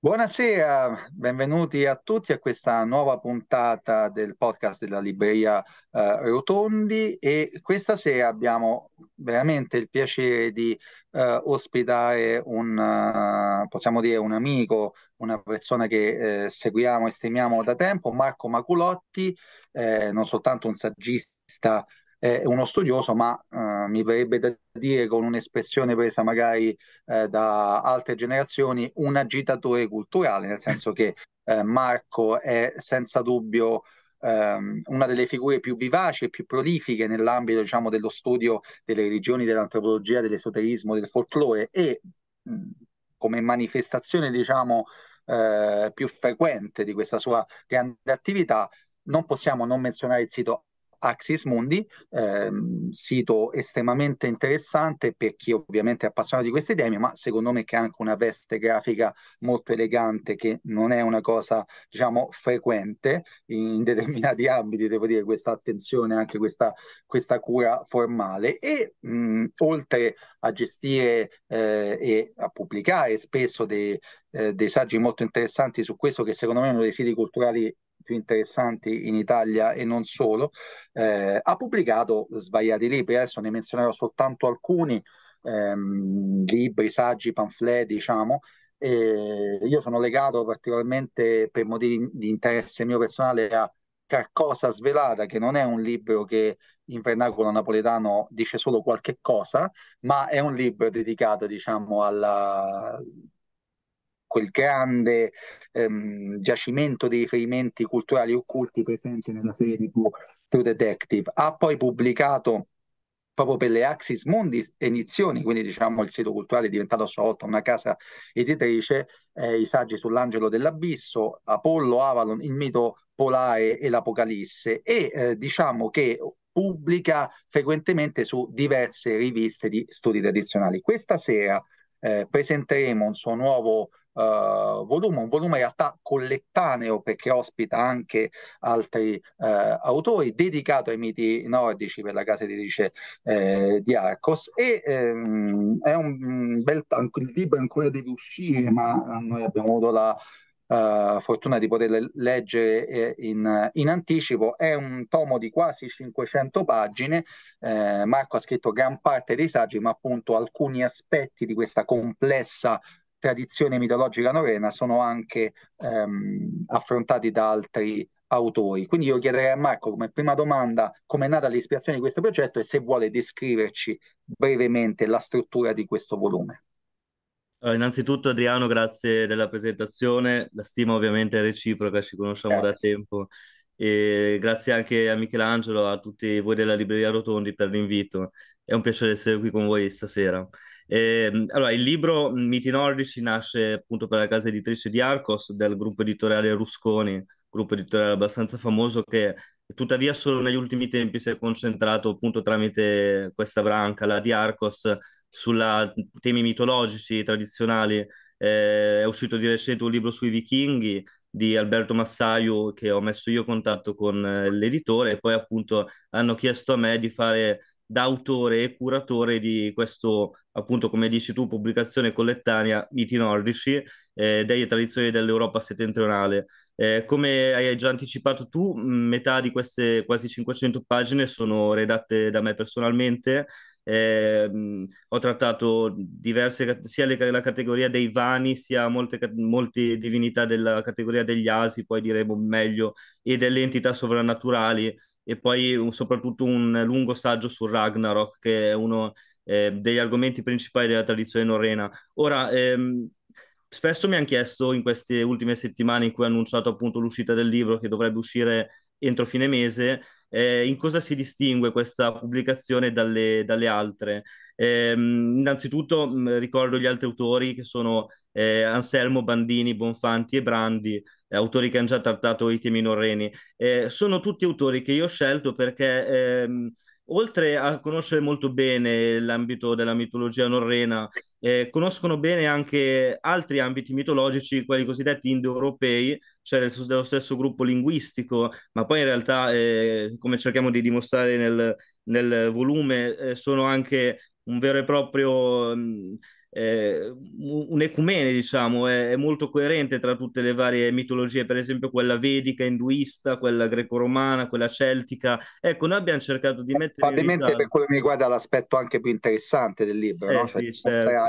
Buonasera, benvenuti a tutti a questa nuova puntata del podcast della libreria eh, Rotondi e questa sera abbiamo veramente il piacere di eh, ospitare un, uh, possiamo dire, un amico, una persona che eh, seguiamo e stimiamo da tempo, Marco Maculotti, eh, non soltanto un saggista è uno studioso, ma eh, mi verrebbe da dire con un'espressione presa magari eh, da altre generazioni, un agitatore culturale, nel senso che eh, Marco è senza dubbio ehm, una delle figure più vivaci e più prolifiche nell'ambito diciamo, dello studio delle religioni, dell'antropologia, dell'esoterismo, del folklore e mh, mm, come manifestazione diciamo, eh, più frequente di questa sua grande attività non possiamo non menzionare il sito Axis Mundi, ehm, sito estremamente interessante per chi ovviamente è appassionato di questi temi, ma secondo me che ha anche una veste grafica molto elegante che non è una cosa, diciamo, frequente in determinati ambiti, devo dire, questa attenzione, anche questa, questa cura formale e mh, oltre a gestire eh, e a pubblicare spesso dei, eh, dei saggi molto interessanti su questo che secondo me è uno dei siti culturali più interessanti in Italia e non solo, eh, ha pubblicato svariati libri, adesso ne menzionerò soltanto alcuni, ehm, libri, saggi, pamphlet, diciamo. E io sono legato particolarmente per motivi di interesse mio personale a Carcosa Svelata, che non è un libro che in vernacolo napoletano dice solo qualche cosa, ma è un libro dedicato, diciamo, alla quel grande ehm, giacimento di riferimenti culturali occulti presenti nella serie di True Detective. Ha poi pubblicato proprio per le Axis Mundi Edizioni, quindi diciamo il sito culturale è diventato a sua volta una casa editrice, eh, i saggi sull'angelo dell'abisso, Apollo, Avalon, il mito polare e l'Apocalisse e eh, diciamo che pubblica frequentemente su diverse riviste di studi tradizionali. Questa sera eh, presenteremo un suo nuovo eh, volume, un volume in realtà collettaneo perché ospita anche altri uh, autori, dedicato ai miti nordici per la casa editrice eh, di Arcos e ehm, è un bel il libro ancora deve uscire ma eh, noi abbiamo avuto la Uh, fortuna di poter leggere eh, in, in, anticipo. È un tomo di quasi 500 pagine. Eh, Marco ha scritto gran parte dei saggi, ma appunto alcuni aspetti di questa complessa tradizione mitologica norena sono anche ehm, affrontati da altri autori. Quindi io chiederei a Marco come prima domanda come è nata l'ispirazione di questo progetto e se vuole descriverci brevemente la struttura di questo volume. Allora, innanzitutto Adriano, grazie della presentazione, la stima ovviamente è reciproca, ci conosciamo grazie. da tempo e grazie anche a Michelangelo, a tutti voi della Libreria Rotondi per l'invito, è un piacere essere qui con voi stasera. Eh, allora, il libro Miti Nordici nasce appunto per la casa editrice di Arcos del gruppo editoriale Rusconi, gruppo editoriale abbastanza famoso che tuttavia solo negli ultimi tempi si è concentrato appunto tramite questa branca, la di Arcos, su temi mitologici tradizionali. Eh, è uscito di recente un libro sui vichinghi di Alberto Massaio che ho messo io in contatto con eh, l'editore e poi appunto hanno chiesto a me di fare da autore e curatore di questo, appunto, come dici tu, pubblicazione collettanea Miti nordici eh, delle tradizioni dell'Europa settentrionale. Eh, come hai già anticipato tu, mm, metà di queste quasi 500 pagine sono redatte da me personalmente. Eh, mm, ho trattato diverse, sia le, la categoria dei vani, sia molte, molte divinità della categoria degli asi, poi diremo meglio, e delle entità sovrannaturali e poi un, soprattutto un lungo saggio su Ragnarok, che è uno eh, degli argomenti principali della tradizione norrena. Ora, ehm, spesso mi hanno chiesto in queste ultime settimane in cui ho annunciato appunto l'uscita del libro che dovrebbe uscire entro fine mese, eh, in cosa si distingue questa pubblicazione dalle, dalle altre. Eh, innanzitutto ricordo gli altri autori che sono eh, Anselmo Bandini, Bonfanti e Brandi, eh, autori che hanno già trattato i temi norreni. Eh, sono tutti autori che io ho scelto perché ehm, oltre a conoscere molto bene l'ambito della mitologia norrena, eh, conoscono bene anche altri ambiti mitologici, quelli cosiddetti indoeuropei, cioè del, dello stesso gruppo linguistico, ma poi in realtà, eh, come cerchiamo di dimostrare nel, nel volume, eh, sono anche un vero e proprio... Mh, eh, ecumene, diciamo, è, è, molto coerente tra tutte le varie mitologie, per esempio quella vedica, induista, quella greco-romana, quella celtica. Ecco, noi abbiamo cercato di mettere. Probabilmente per quello che mi riguarda l'aspetto anche più interessante del libro, eh, no? sì, cioè, certo.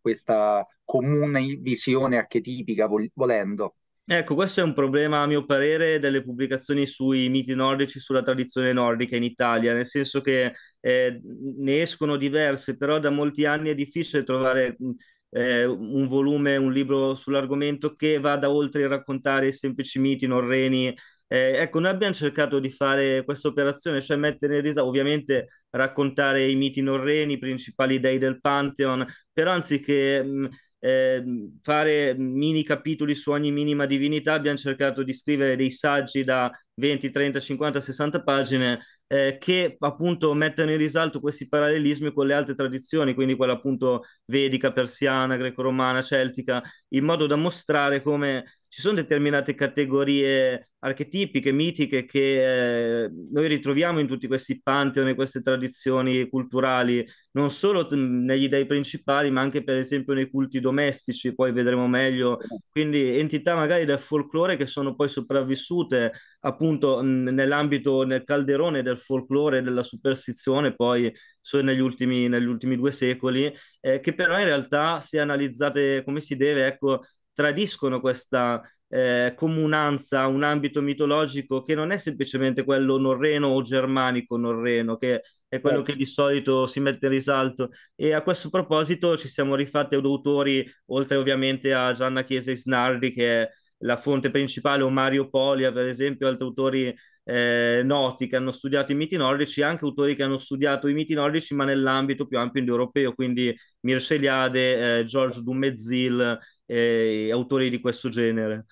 questa comune visione archetipica volendo. Ecco, questo è un problema, a mio parere, delle pubblicazioni sui miti nordici, sulla tradizione nordica in Italia, nel senso che eh, ne escono diverse, però da molti anni è difficile trovare mm, eh, un volume, un libro sull'argomento che vada oltre a raccontare i semplici miti norreni. Eh, ecco, noi abbiamo cercato di fare questa operazione, cioè mettere in risalto, ovviamente raccontare i miti norreni, i principali dei del Pantheon, però anziché... Mh, mm, eh, fare mini capitoli su ogni minima divinità, abbiamo cercato di scrivere dei saggi da 20, 30, 50, 60 pagine eh, che appunto mettono in risalto questi parallelismi con le altre tradizioni, quindi quella appunto vedica, persiana, greco-romana, celtica, in modo da mostrare come ci sono determinate categorie archetipiche, mitiche che eh, noi ritroviamo in tutti questi pantheon panteoni, queste tradizioni culturali, non solo mm, negli dei principali, ma anche per esempio nei culti domestici, poi vedremo meglio. Quindi entità magari del folklore che sono poi sopravvissute appunto mm, nell'ambito, nel calderone del folklore, della superstizione, poi solo negli ultimi, negli ultimi due secoli, eh, che però in realtà se analizzate come si deve, ecco, tradiscono questa eh, comunanza, un ambito mitologico che non è semplicemente quello norreno o germanico norreno, che è quello certo. che di solito si mette in risalto. E a questo proposito ci siamo rifatti ad autori, oltre ovviamente a Gianna Chiesa e Snardi, che è la fonte principale, o Mario Polia, per esempio, altri autori eh, noti che hanno studiato i miti nordici, anche autori che hanno studiato i miti nordici, ma nell'ambito più ampio indoeuropeo, quindi Mirceliade, eh, George Dumezil eh, autori di questo genere.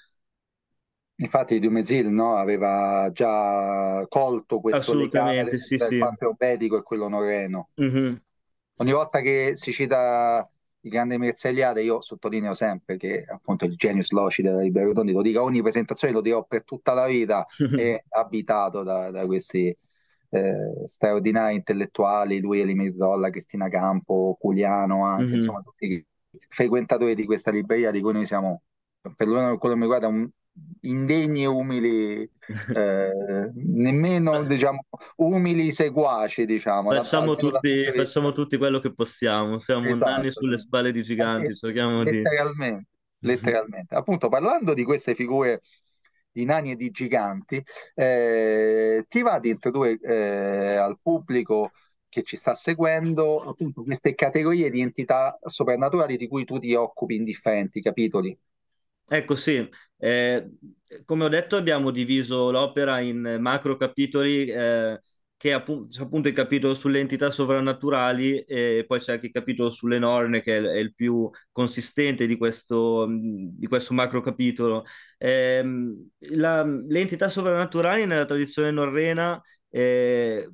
Infatti Diomezil no, aveva già colto questo legame sì, tra sì. il panteopedico e quello noreno. Mm-hmm. Ogni volta che si cita il grande Merzelliade, io sottolineo sempre che appunto il genius loci della Libera Rotondi, lo dico ogni presentazione, lo dirò per tutta la vita, è abitato da, da questi eh, straordinari intellettuali, lui Eli Mirzolla, Cristina Campo, Culiano anche, mm-hmm. insomma tutti frequentatori di questa libreria di cui noi siamo, per quello che mi riguarda, indegni e umili, eh, nemmeno diciamo umili seguaci. Diciamo, facciamo, tutti, facciamo tutti quello che possiamo, siamo esatto. mondani sulle spalle di giganti, cerchiamo letteralmente, di... Letteralmente, appunto parlando di queste figure di nani e di giganti, eh, ti va di introdurre eh, al pubblico che ci sta seguendo, appunto queste categorie di entità soprannaturali di cui tu ti occupi in differenti capitoli. Ecco sì, eh, come ho detto abbiamo diviso l'opera in macro capitoli, eh, che appunto, c'è appunto il capitolo sulle entità sovrannaturali e poi c'è anche il capitolo sulle norme che è, è il più consistente di questo, di questo macro capitolo. Eh, la, le entità sovrannaturali nella tradizione norrena eh,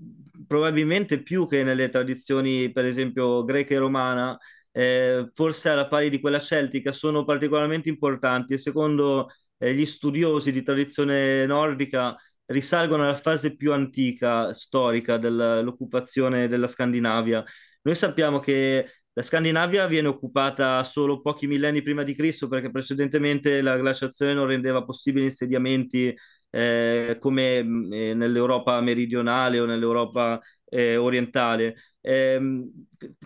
probabilmente più che nelle tradizioni, per esempio, greca e romana, eh, forse alla pari di quella celtica, sono particolarmente importanti e secondo eh, gli studiosi di tradizione nordica risalgono alla fase più antica storica dell'occupazione della Scandinavia. Noi sappiamo che la Scandinavia viene occupata solo pochi millenni prima di Cristo perché precedentemente la glaciazione non rendeva possibili insediamenti eh, come eh, nell'Europa meridionale o nell'Europa eh, orientale. Ehm,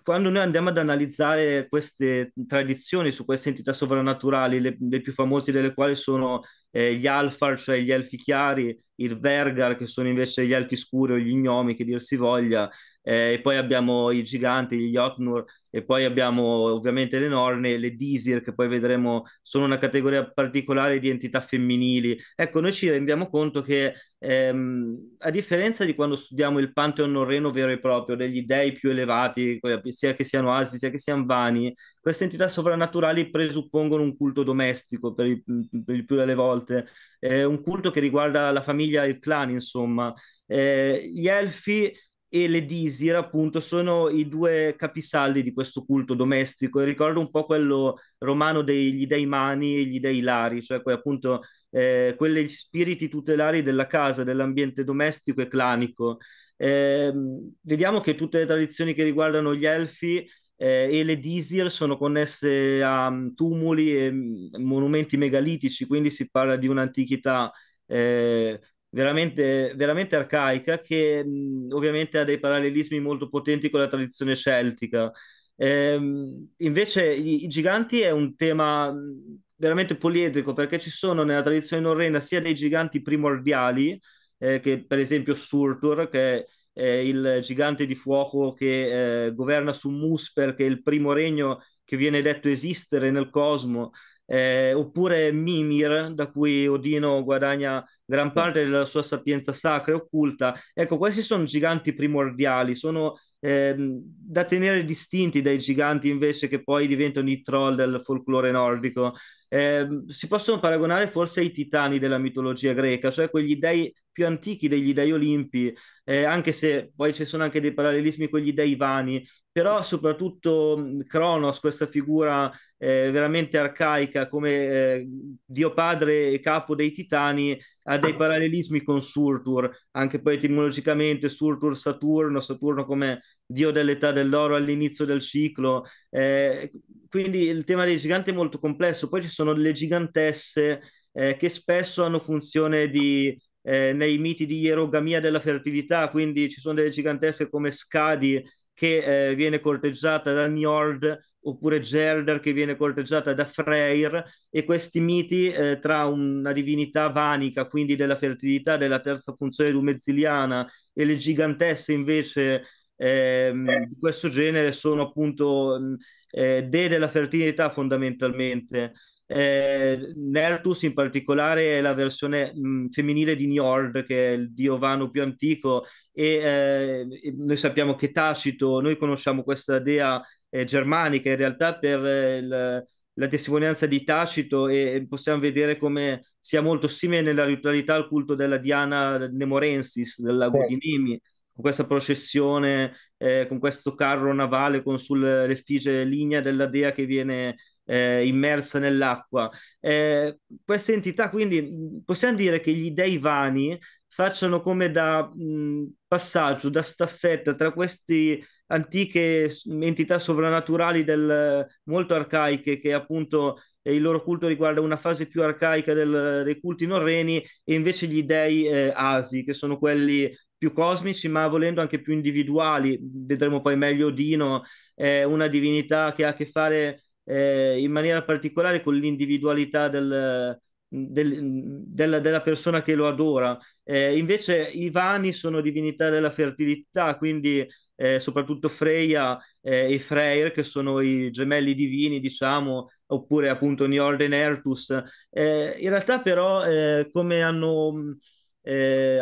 quando noi andiamo ad analizzare queste tradizioni su queste entità sovrannaturali, le, le più famose delle quali sono eh, gli Alfar, cioè gli elfi chiari, il Vergar, che sono invece gli elfi scuri o gli gnomi, che dir si voglia, eh, e poi abbiamo i giganti, gli Jotnur, e poi abbiamo ovviamente le Norne, le Disir, che poi vedremo sono una categoria particolare di entità femminili. Ecco, noi ci rendiamo conto che ehm, a differenza di quando studiamo il Pantheon norreno vero e proprio, degli dei più elevati, sia che siano Asi, sia che siano Vani, queste entità sovrannaturali presuppongono un culto domestico per il, per il più delle volte, eh, un culto che riguarda la famiglia il clan, insomma. Eh, gli elfi e le disir appunto sono i due capisaldi di questo culto domestico e ricordo un po' quello romano degli dei mani e gli dei lari, cioè que- appunto eh, quelli spiriti tutelari della casa, dell'ambiente domestico e clanico. Eh, vediamo che tutte le tradizioni che riguardano gli elfi eh, e le disir sono connesse a mm, tumuli e mm, monumenti megalitici, quindi si parla di un'antichità eh, veramente, veramente arcaica che mh, ovviamente ha dei parallelismi molto potenti con la tradizione celtica. Ehm, invece i, i, giganti è un tema veramente poliedrico perché ci sono nella tradizione norrena sia dei giganti primordiali, eh, che per esempio Surtur, che è il gigante di fuoco che eh, governa su Muspel, che è il primo regno che viene detto esistere nel cosmo, eh, oppure Mimir, da cui Odino guadagna gran parte della sua sapienza sacra e occulta. Ecco, questi sono giganti primordiali, sono eh, da tenere distinti dai giganti invece che poi diventano i troll del folklore nordico. Eh, si possono paragonare forse ai titani della mitologia greca, cioè quegli dei più antichi degli dei olimpi, eh, anche se poi ci sono anche dei parallelismi con gli dei vani, però soprattutto Cronos, questa figura eh, veramente arcaica come eh, dio padre e capo dei titani, ha dei parallelismi con Surtur, anche poi etimologicamente Surtur Saturno, Saturno come dio dell'età dell'oro all'inizio del ciclo, eh, quindi il tema dei giganti è molto complesso, poi ci sono delle gigantesse eh, che spesso hanno funzione di, eh, nei miti di ierogamia della fertilità, quindi ci sono delle gigantesche come Scadi che eh, viene corteggiata da Njord oppure Gerder che viene corteggiata da Freyr e questi miti eh, tra una divinità vanica, quindi della fertilità, della terza funzione dumeziliana e le gigantesse invece eh, di questo genere sono appunto mm, eh, dee della fertilità fondamentalmente. Eh, Nertus in particolare è la versione mh, mm, femminile di Njord, che è il dio vano più antico, e eh, noi sappiamo che Tacito, noi conosciamo questa dea eh, germanica in realtà per eh, la, la, testimonianza di Tacito e, e, possiamo vedere come sia molto simile nella ritualità al culto della Diana Nemorensis, del lago di Nemi, con questa processione, eh, con questo carro navale con sull'effigie lignea della dea che viene eh, immersa nell'acqua. Eh, queste entità, quindi, possiamo dire che gli dei vani facciano come da mh, passaggio, da staffetta tra queste antiche entità sovrannaturali del, molto arcaiche che appunto eh, il loro culto riguarda una fase più arcaica del, dei culti norreni e invece gli dei eh, asi che sono quelli più cosmici ma volendo anche più individuali vedremo poi meglio Dino eh, una divinità che ha a che fare eh, in maniera particolare con l'individualità del, del, della, della, persona che lo adora. Eh, invece i vani sono divinità della fertilità, quindi eh, soprattutto Freya eh, e Freyr, che sono i gemelli divini, diciamo, oppure appunto Njorden Ertus. Eh, in realtà però, eh, come hanno, eh,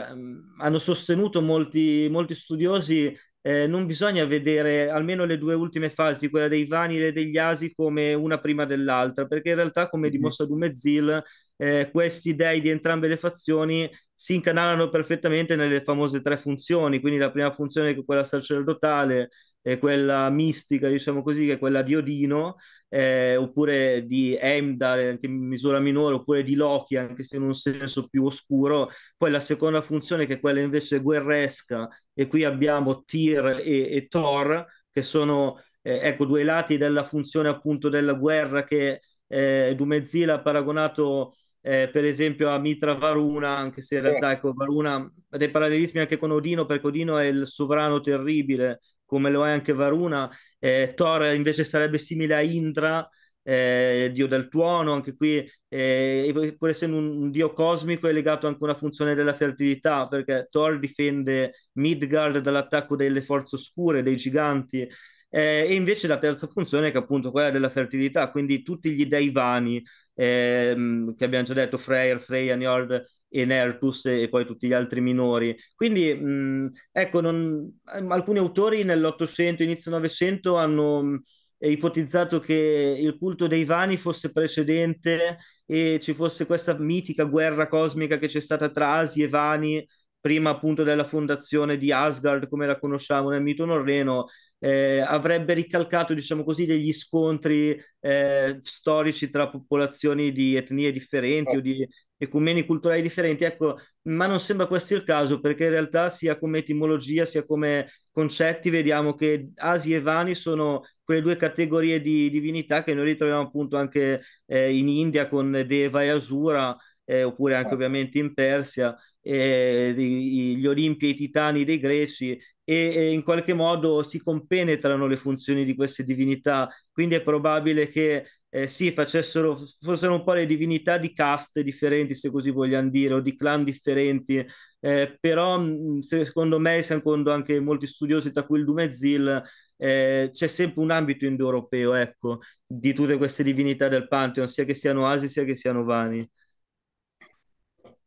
hanno sostenuto molti, molti studiosi, non bisogna vedere almeno le due ultime fasi, quella dei vani e degli asi, come una prima dell'altra, perché in realtà, come dimostra Dumezil, eh, questi dei di entrambe le fazioni si incanalano perfettamente nelle famose tre funzioni, quindi la prima funzione è quella sacerdotale, è quella mistica, diciamo così, che è quella di Odino, eh, oppure di Heimdall, anche in misura minore, oppure di Loki, anche se in un senso più oscuro. Poi la seconda funzione, che è quella invece guerresca, e qui abbiamo Tyr e, e Thor, che sono eh, ecco, due lati della funzione appunto della guerra che eh, Dumezila ha paragonato eh, per esempio a Mitra Varuna, anche se in realtà ecco, Varuna ha dei parallelismi anche con Odino, perché Odino è il sovrano terribile, come lo è anche Varuna. Eh, Thor invece sarebbe simile a Indra, eh, dio del tuono, anche qui, eh, pur essendo un, un, dio cosmico, è legato anche a una funzione della fertilità, perché Thor difende Midgard dall'attacco delle forze oscure, dei giganti, eh, e invece la terza funzione, che è appunto quella della fertilità, quindi tutti gli dei vani ehm, che abbiamo già detto, Freyr, Freya, Njord e Nertus e poi tutti gli altri minori. Quindi mh, mm, ecco, non, ehm, alcuni autori nell'Ottocento, inizio Novecento hanno eh, ipotizzato che il culto dei vani fosse precedente e ci fosse questa mitica guerra cosmica che c'è stata tra Asi e Vani prima appunto della fondazione di Asgard come la conosciamo nel mito norreno, eh, avrebbe ricalcato, diciamo così, degli scontri eh, storici tra popolazioni di etnie differenti o di ecumeni culturali differenti, ecco, ma non sembra questo il caso perché in realtà sia come etimologia sia come concetti vediamo che Asi e Vani sono quelle due categorie di divinità che noi ritroviamo appunto anche eh, in India con Deva e Asura eh, oppure anche certo. ovviamente in Persia, eh, gli Olimpi e i Titani dei Greci e, e, in qualche modo si compenetrano le funzioni di queste divinità, quindi è probabile che eh, sì, facessero, fossero un po' le divinità di caste differenti, se così vogliamo dire, o di clan differenti, eh, però mm, secondo me, secondo anche molti studiosi, tra cui il Dumezil, eh, c'è sempre un ambito indoeuropeo, ecco, di tutte queste divinità del Pantheon, sia che siano asi sia che siano vani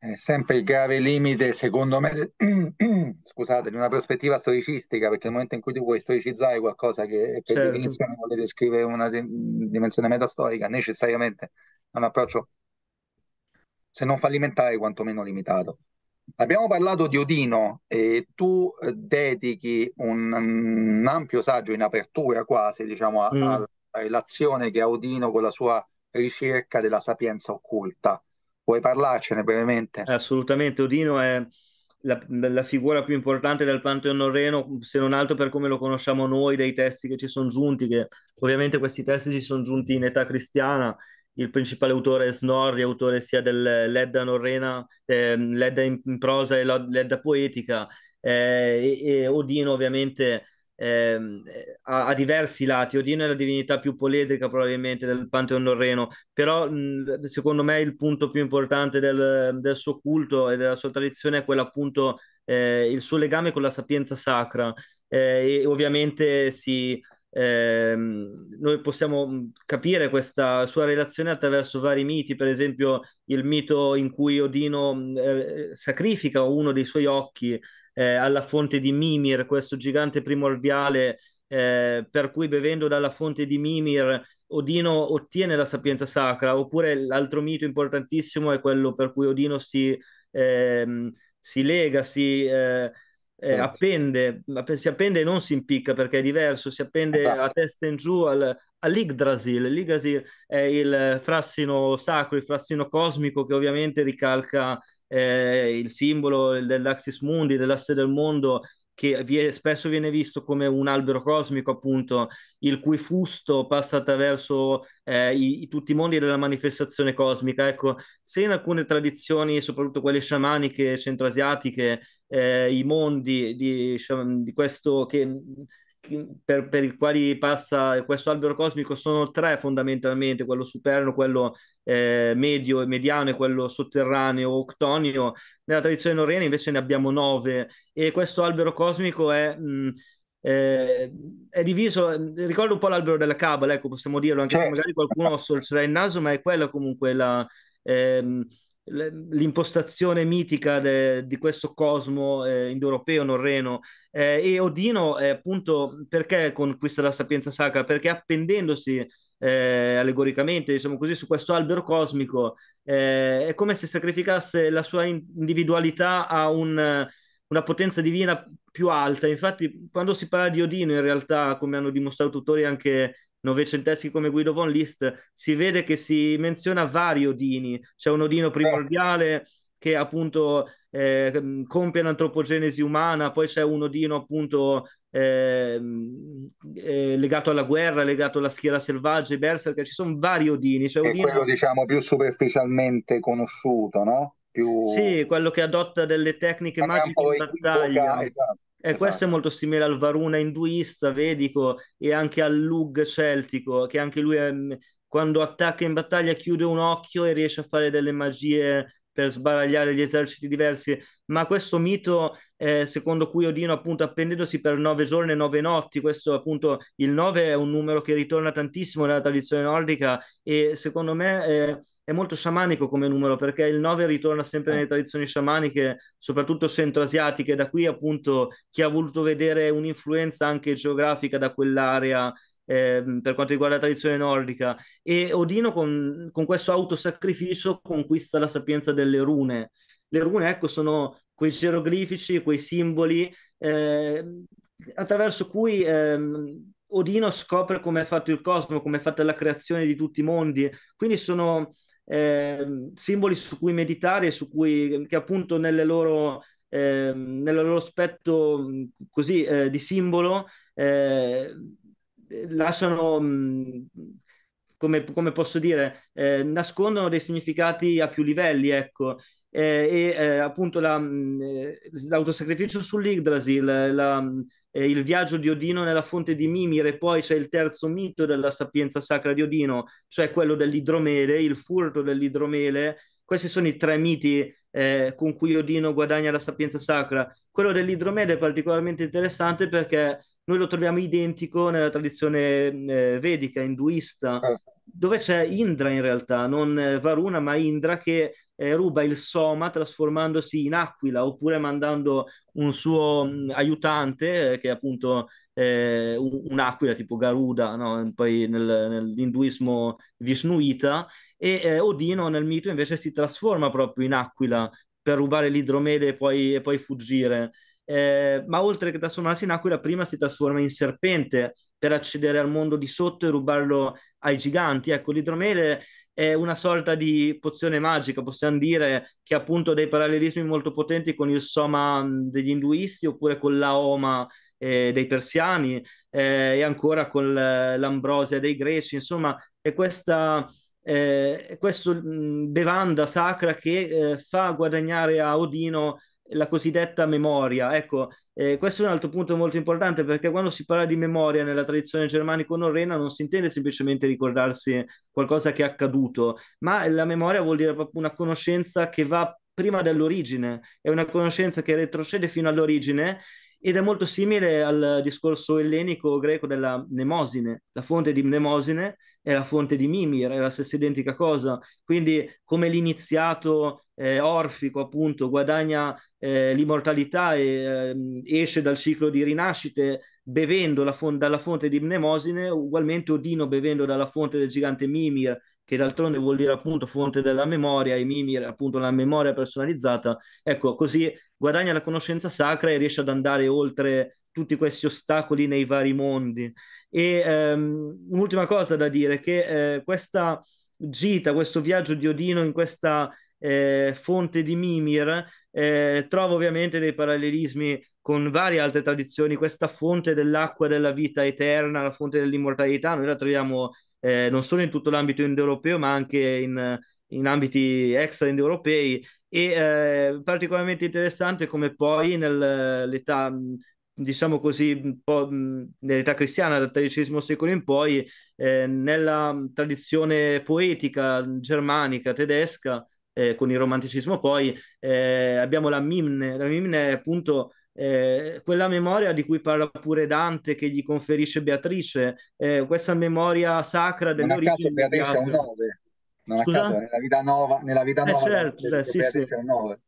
è sempre il grave limite, secondo me, scusate, di una prospettiva storicistica, perché nel momento in cui tu vuoi storicizzare qualcosa che per certo. definizione vuole descrivere una dimensione metastorica, necessariamente è un approccio, se non fallimentare, quantomeno limitato. Abbiamo parlato di Odino e tu eh, dedichi un, un ampio saggio in apertura quasi, diciamo, mm. alla relazione che ha Odino con la sua ricerca della sapienza occulta. Vuoi parlarcene brevemente? Assolutamente, Odino è la, la figura più importante del Pantheon Norreno, se non altro per come lo conosciamo noi, dai testi che ci sono giunti, che ovviamente questi testi ci sono giunti in età cristiana, il principale autore è Snorri, autore sia dell'Edda norrena, eh, l'Edda in prosa e l'Edda poetica, eh, e, e, Odino ovviamente ehm, ha, ha, diversi lati. Odino è la divinità più poledrica probabilmente del Panteon norreno, però mh, secondo me il punto più importante del, del, suo culto e della sua tradizione è quello appunto eh, il suo legame con la sapienza sacra eh, e ovviamente si... Eh, noi possiamo capire questa sua relazione attraverso vari miti, per esempio il mito in cui Odino eh, sacrifica uno dei suoi occhi eh, alla fonte di Mimir, questo gigante primordiale eh, per cui bevendo dalla fonte di Mimir Odino ottiene la sapienza sacra, oppure l'altro mito importantissimo è quello per cui Odino si, ehm, si lega, si, eh, eh, esatto. appende, si appende e non si impicca perché è diverso, si appende esatto. a testa in giù al, all'Yggdrasil. L'Yggdrasil è il frassino sacro, il frassino cosmico che ovviamente ricalca eh, il simbolo dell'Axis Mundi, dell'asse del mondo che viene, spesso viene visto come un albero cosmico, appunto, il cui fusto passa attraverso eh, i, tutti i mondi della manifestazione cosmica. Ecco, se in alcune tradizioni, soprattutto quelle sciamaniche, centroasiatiche, eh, i mondi di, di questo che per, per, i quali passa questo albero cosmico sono tre fondamentalmente, quello superno, quello eh, medio e mediano e quello sotterraneo o octonio. Nella tradizione norrena invece ne abbiamo nove e questo albero cosmico è... Mh, mm, eh, è diviso, ricordo un po' l'albero della Cabala, ecco, possiamo dirlo, anche se magari qualcuno sorcerà il naso, ma è quella comunque la, ehm, l'impostazione mitica de, di questo cosmo eh, indoeuropeo, norreno. Eh, e Odino, eh, appunto, perché conquista la sapienza sacra? Perché appendendosi eh, allegoricamente, diciamo così, su questo albero cosmico, eh, è come se sacrificasse la sua individualità a un, una potenza divina più alta. Infatti, quando si parla di Odino, in realtà, come hanno dimostrato autori anche novecenteschi come Guido von List, si vede che si menziona vari odini. C'è un odino eh. primordiale che appunto eh, mm, compie l'antropogenesi umana, poi c'è un odino appunto eh, eh, legato alla guerra, legato alla schiera selvaggia, i berserker, ci sono vari odini. C'è odino... quello diciamo più superficialmente conosciuto, no? Più... Sì, quello che adotta delle tecniche magiche di battaglia. Esatto esatto. questo è esatto. molto simile al Varuna induista vedico e anche al Lug celtico, che anche lui è, mm, quando attacca in battaglia chiude un occhio e riesce a fare delle magie per sbaragliare gli eserciti diversi, ma questo mito eh, secondo cui Odino appunto appendendosi per nove giorni e nove notti, questo appunto il nove è un numero che ritorna tantissimo nella tradizione nordica e secondo me eh, è molto sciamanico come numero perché il 9 ritorna sempre eh. nelle tradizioni sciamaniche, soprattutto centroasiatiche, da qui appunto chi ha voluto vedere un'influenza anche geografica da quell'area eh, per quanto riguarda la tradizione nordica e Odino con, con questo autosacrificio conquista la sapienza delle rune. Le rune, ecco, sono quei geroglifici, quei simboli eh, attraverso cui ehm, Odino scopre come è fatto il cosmo, come è fatta la creazione di tutti i mondi. Quindi sono eh, simboli su cui meditare, su cui, che appunto nelle loro, eh, nel loro aspetto così eh, di simbolo eh, lasciano, come, come, posso dire, eh, nascondono dei significati a più livelli, ecco eh, e eh, appunto la, mm, eh, l'autosacrificio sull'Igdrasil, la, eh, il viaggio di Odino nella fonte di Mimir e poi c'è il terzo mito della sapienza sacra di Odino, cioè quello dell'idromele, il furto dell'idromele. Questi sono i tre miti eh, con cui Odino guadagna la sapienza sacra. Quello dell'idromele è particolarmente interessante perché noi lo troviamo identico nella tradizione eh, vedica, induista, certo. dove c'è Indra in realtà, non Varuna, ma Indra che eh, ruba il Soma trasformandosi in aquila oppure mandando un suo mh, aiutante eh, che è appunto eh, un'aquila tipo Garuda, no? poi nel, nell'induismo vishnuita e eh, Odino nel mito invece si trasforma proprio in aquila per rubare l'idromele e poi, e poi fuggire. Eh, ma oltre che trasformarsi in aquila, prima si trasforma in serpente per accedere al mondo di sotto e rubarlo ai giganti. Ecco, l'idromele è una sorta di pozione magica, possiamo dire che appunto dei parallelismi molto potenti con il Soma degli induisti oppure con la Oma eh, dei persiani eh, e ancora con l'ambrosia dei greci, insomma è questa... Eh, questa bevanda sacra che eh, fa guadagnare a Odino la cosiddetta memoria. Ecco, eh, questo è un altro punto molto importante perché quando si parla di memoria nella tradizione germanico-norrena non si intende semplicemente ricordarsi qualcosa che è accaduto, ma la memoria vuol dire proprio una conoscenza che va prima dell'origine, è una conoscenza che retrocede fino all'origine ed è molto simile al discorso ellenico greco della mnemosine. La fonte di mnemosine è la fonte di Mimir, è la stessa identica cosa. Quindi come l'iniziato eh, Orfico appunto guadagna eh, l'immortalità e eh, esce dal ciclo di rinascite bevendo fon- dalla fonte di Mnemosine, ugualmente Odino bevendo dalla fonte del gigante Mimir, che d'altronde vuol dire appunto fonte della memoria e Mimir appunto la memoria personalizzata, ecco così guadagna la conoscenza sacra e riesce ad andare oltre tutti questi ostacoli nei vari mondi. E ehm, un'ultima cosa da dire, che eh, questa gita, questo viaggio di Odino in questa eh, fonte di Mimir, eh, trova ovviamente dei parallelismi con varie altre tradizioni, questa fonte dell'acqua della vita eterna, la fonte dell'immortalità, noi la troviamo eh, non solo in tutto l'ambito indoeuropeo, ma anche in, in ambiti extra-indoeuropei. E eh, particolarmente interessante come poi nell'età diciamo così, po' nell'età cristiana, dal XIII secolo in poi, eh, nella tradizione poetica germanica, tedesca, eh, con il romanticismo poi eh, abbiamo la Mimne, la Mimne è appunto eh, quella memoria di cui parla pure Dante che gli conferisce Beatrice, eh, questa memoria sacra dell'origine. Beatrice è un 9, nella vita nuova, nella vita eh, nuova certo, la, eh, sì, sì. è un 9.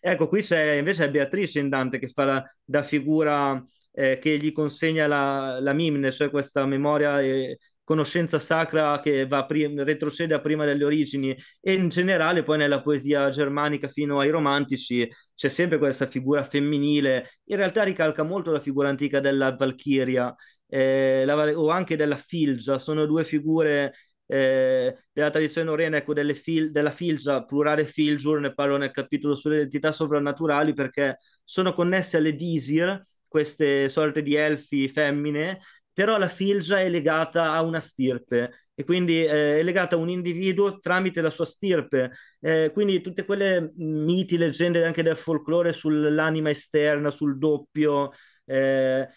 Ecco, qui c'è invece Beatrice in Dante che fa la, da figura eh, che gli consegna la, la Mimne, cioè questa memoria eh, conoscenza sacra che va pri- retrocede prima delle origini e in generale poi nella poesia germanica fino ai romantici c'è sempre questa figura femminile, in realtà ricalca molto la figura antica della Valchiria eh, la, o anche della Filgia, sono due figure eh, della tradizione norena, ecco, fil- della filgia, plurale filgiur, ne parlo nel capitolo sulle identità sovrannaturali perché sono connesse alle disir, queste sorte di elfi femmine però la filgia è legata a una stirpe e quindi eh, è legata a un individuo tramite la sua stirpe. Eh, quindi tutte quelle miti, leggende anche del folklore sull'anima esterna, sul doppio, eh,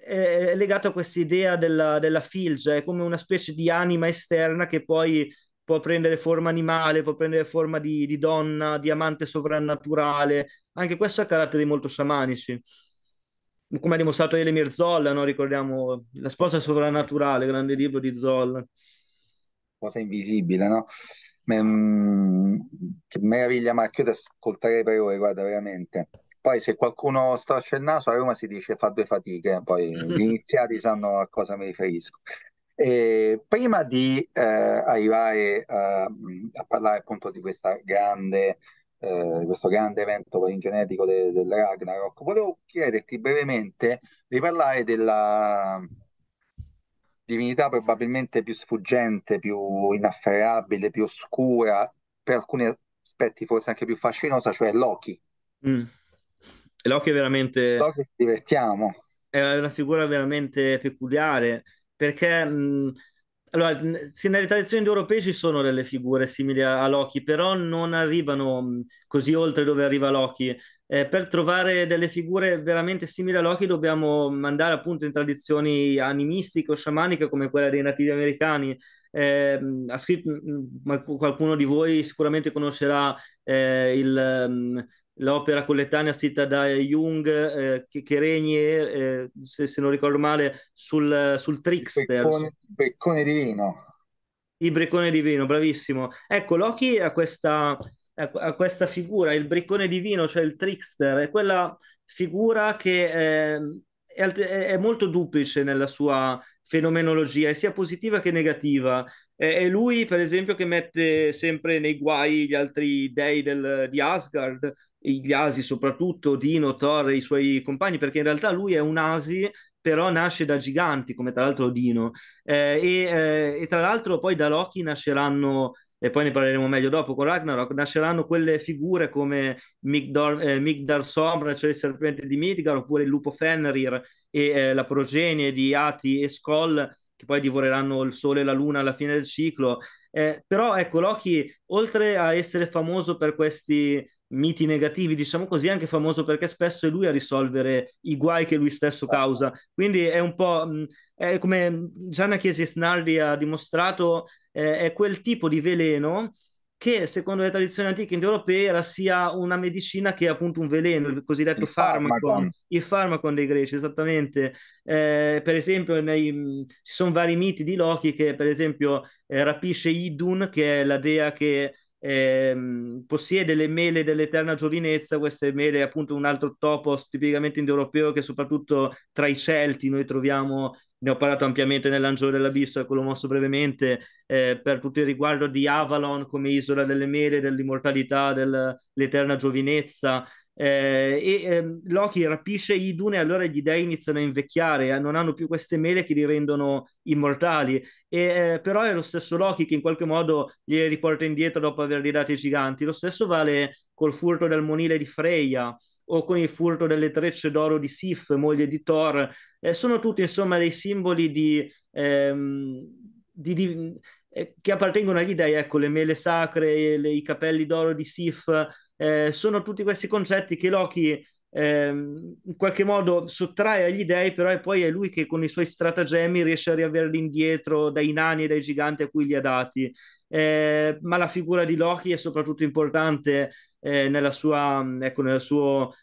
è legato a questa idea della, della filgia, è come una specie di anima esterna che poi può prendere forma animale, può prendere forma di, di donna, di amante sovrannaturale. Anche questo ha caratteri molto sciamanici come ha dimostrato Elemir Zolla, no? ricordiamo La sposa sovrannaturale, grande libro di Zolla. Cosa invisibile, no? Mm, che meraviglia Marco, io ti ascolterei per ore, guarda, veramente. Poi se qualcuno storce il naso, a Roma si dice fa due fatiche, poi gli iniziati sanno a cosa mi riferisco. E prima di eh, arrivare eh, a parlare appunto di questa grande eh, questo grande evento palingenetico de, del Ragnarok. Volevo chiederti brevemente di parlare della divinità probabilmente più sfuggente, più inafferrabile, più oscura, per alcuni aspetti forse anche più fascinosa, cioè Loki. Mm. Loki è veramente... Loki divertiamo. È una figura veramente peculiare, perché... Mh mm, allora, se nelle tradizioni europee ci sono delle figure simili a, Loki, però non arrivano mm, così oltre dove arriva Loki. Eh, per trovare delle figure veramente simili a Loki dobbiamo andare appunto in tradizioni animistiche o sciamaniche come quella dei nativi americani. Eh, mm, scritto, mm, qualcuno di voi sicuramente conoscerà eh, il... Mh, l'opera collettanea scritta da Jung eh, che, che regni, eh, se, se, non ricordo male, sul, sul trickster. Beccone, beccone divino. Il briccone divino, bravissimo. Ecco, Loki ha questa, ha questa figura, il briccone divino, cioè il trickster, è quella figura che ehm, è, è, è molto duplice nella sua fenomenologia, è sia positiva che negativa. È, è, lui, per esempio, che mette sempre nei guai gli altri dei del, di Asgard, gli asi, soprattutto Dino, Thor e i suoi compagni, perché in realtà lui è un asi però nasce da giganti, come tra l'altro Dino. Eh, e, eh, e, tra l'altro poi da Loki nasceranno, e poi ne parleremo meglio dopo con Ragnarok, nasceranno quelle figure come Migdor, eh, Migdar Sombra, cioè il serpente di Midgar, oppure il lupo Fenrir e eh, la progenie di Ati e Skoll, che poi divoreranno il sole e la luna alla fine del ciclo. Eh, però ecco, Loki, oltre a essere famoso per questi miti negativi, diciamo così, è anche famoso perché spesso è lui a risolvere i guai che lui stesso certo. causa. Quindi è un po' mm, è come Gianna Chiesi Snardi ha dimostrato, eh, è quel tipo di veleno che secondo le tradizioni antiche indoeuropee era sia una medicina che appunto un veleno, il cosiddetto farmaco, farmaco. il farmaco dei greci, esattamente. Eh, per esempio nei, mm, ci sono vari miti di Loki che per esempio eh, rapisce Idun, che è la dea che ehm, possiede le mele dell'eterna giovinezza, queste mele appunto un altro topos tipicamente indoeuropeo che soprattutto tra i Celti noi troviamo, ne ho parlato ampiamente nell'Angelo dell'Abisso e quello ecco, mosso brevemente, eh, per tutto il riguardo di Avalon come isola delle mele, dell'immortalità, dell'eterna giovinezza, eh, e eh, Loki rapisce Idun e allora gli dei iniziano a invecchiare, eh, non hanno più queste mele che li rendono immortali. E, eh, però è lo stesso Loki che in qualche modo li riporta indietro dopo averli dati ai giganti. Lo stesso vale col furto del monile di Freya o con il furto delle trecce d'oro di Sif, moglie di Thor. Eh, sono tutti insomma dei simboli di, ehm, di, di eh, che appartengono agli dei, ecco le mele sacre, eh, le, i capelli d'oro di Sif, eh, sono tutti questi concetti che Loki eh, in qualche modo sottrae agli dei, però poi è lui che con i suoi stratagemmi riesce a riaverli indietro dai nani e dai giganti a cui li ha dati. Eh, ma la figura di Loki è soprattutto importante eh, nella sua, ecco, nel suo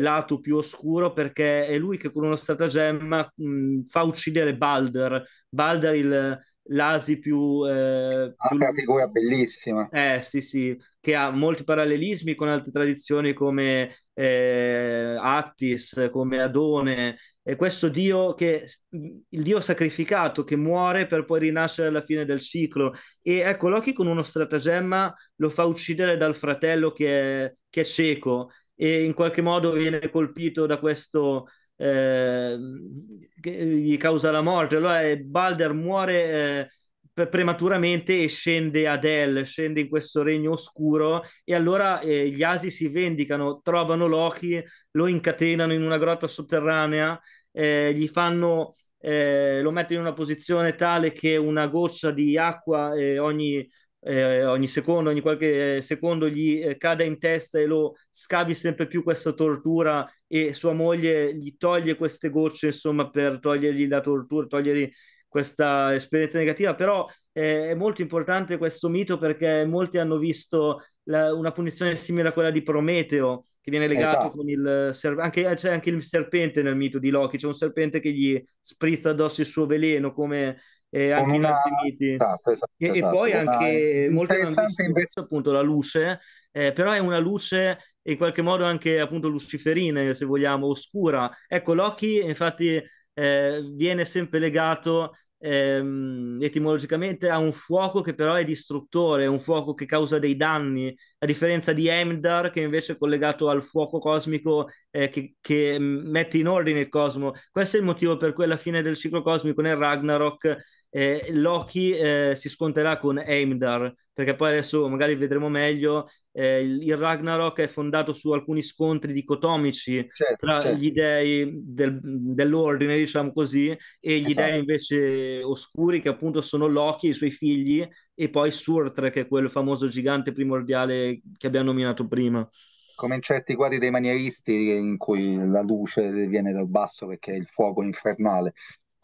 lato più oscuro perché è lui che con uno stratagemma mh, fa uccidere Baldr, Balder il l'asi più... Eh, ah, più... una figura bellissima. Eh sì sì, che ha molti parallelismi con altre tradizioni come eh, Attis, come Adone, e questo dio che il dio sacrificato che muore per poi rinascere alla fine del ciclo e ecco Loki con uno stratagemma lo fa uccidere dal fratello che è, che è cieco e in qualche modo viene colpito da questo Ehm, che gli causa la morte. Allora eh, Balder muore eh, prematuramente e scende ad El, scende in questo regno oscuro e allora eh, gli asi si vendicano, trovano Loki, lo incatenano in una grotta sotterranea, eh, gli fanno... Eh, lo mettono in una posizione tale che una goccia di acqua ogni eh, ogni secondo, ogni qualche secondo gli eh, cade in testa e lo scavi sempre più questa tortura e sua moglie gli toglie queste gocce, insomma, per togliergli la tortura, togliergli questa esperienza negativa, però eh, è molto importante questo mito perché molti hanno visto la, una punizione simile a quella di Prometeo, che viene legato esatto. con il serpente, anche, c'è anche il serpente nel mito di Loki, c'è un serpente che gli sprizza addosso il suo veleno come eh, anche una... in altri miti. Esatto, esatto, e, e, esatto, poi anche molto interessante invece appunto la luce, eh, però è una luce in qualche modo anche appunto luciferina, se vogliamo, oscura. Ecco, Loki infatti eh, viene sempre legato ehm, etimologicamente a un fuoco che però è distruttore, un fuoco che causa dei danni, a differenza di Emdar che invece è collegato al fuoco cosmico eh, che, che mm, mette in ordine il cosmo. Questo è il motivo per cui alla fine del ciclo cosmico nel Ragnarok eh, Loki eh, si sconterà con Heimdall, perché poi adesso magari vedremo meglio, eh, il Ragnarok è fondato su alcuni scontri dicotomici certo, tra certo. gli dei del, dell'ordine, diciamo così, e gli esatto. dei invece oscuri che appunto sono Loki e i suoi figli e poi Surtr che è quel famoso gigante primordiale che abbiamo nominato prima come in certi quadri dei manieristi in cui la luce viene dal basso perché è il fuoco infernale.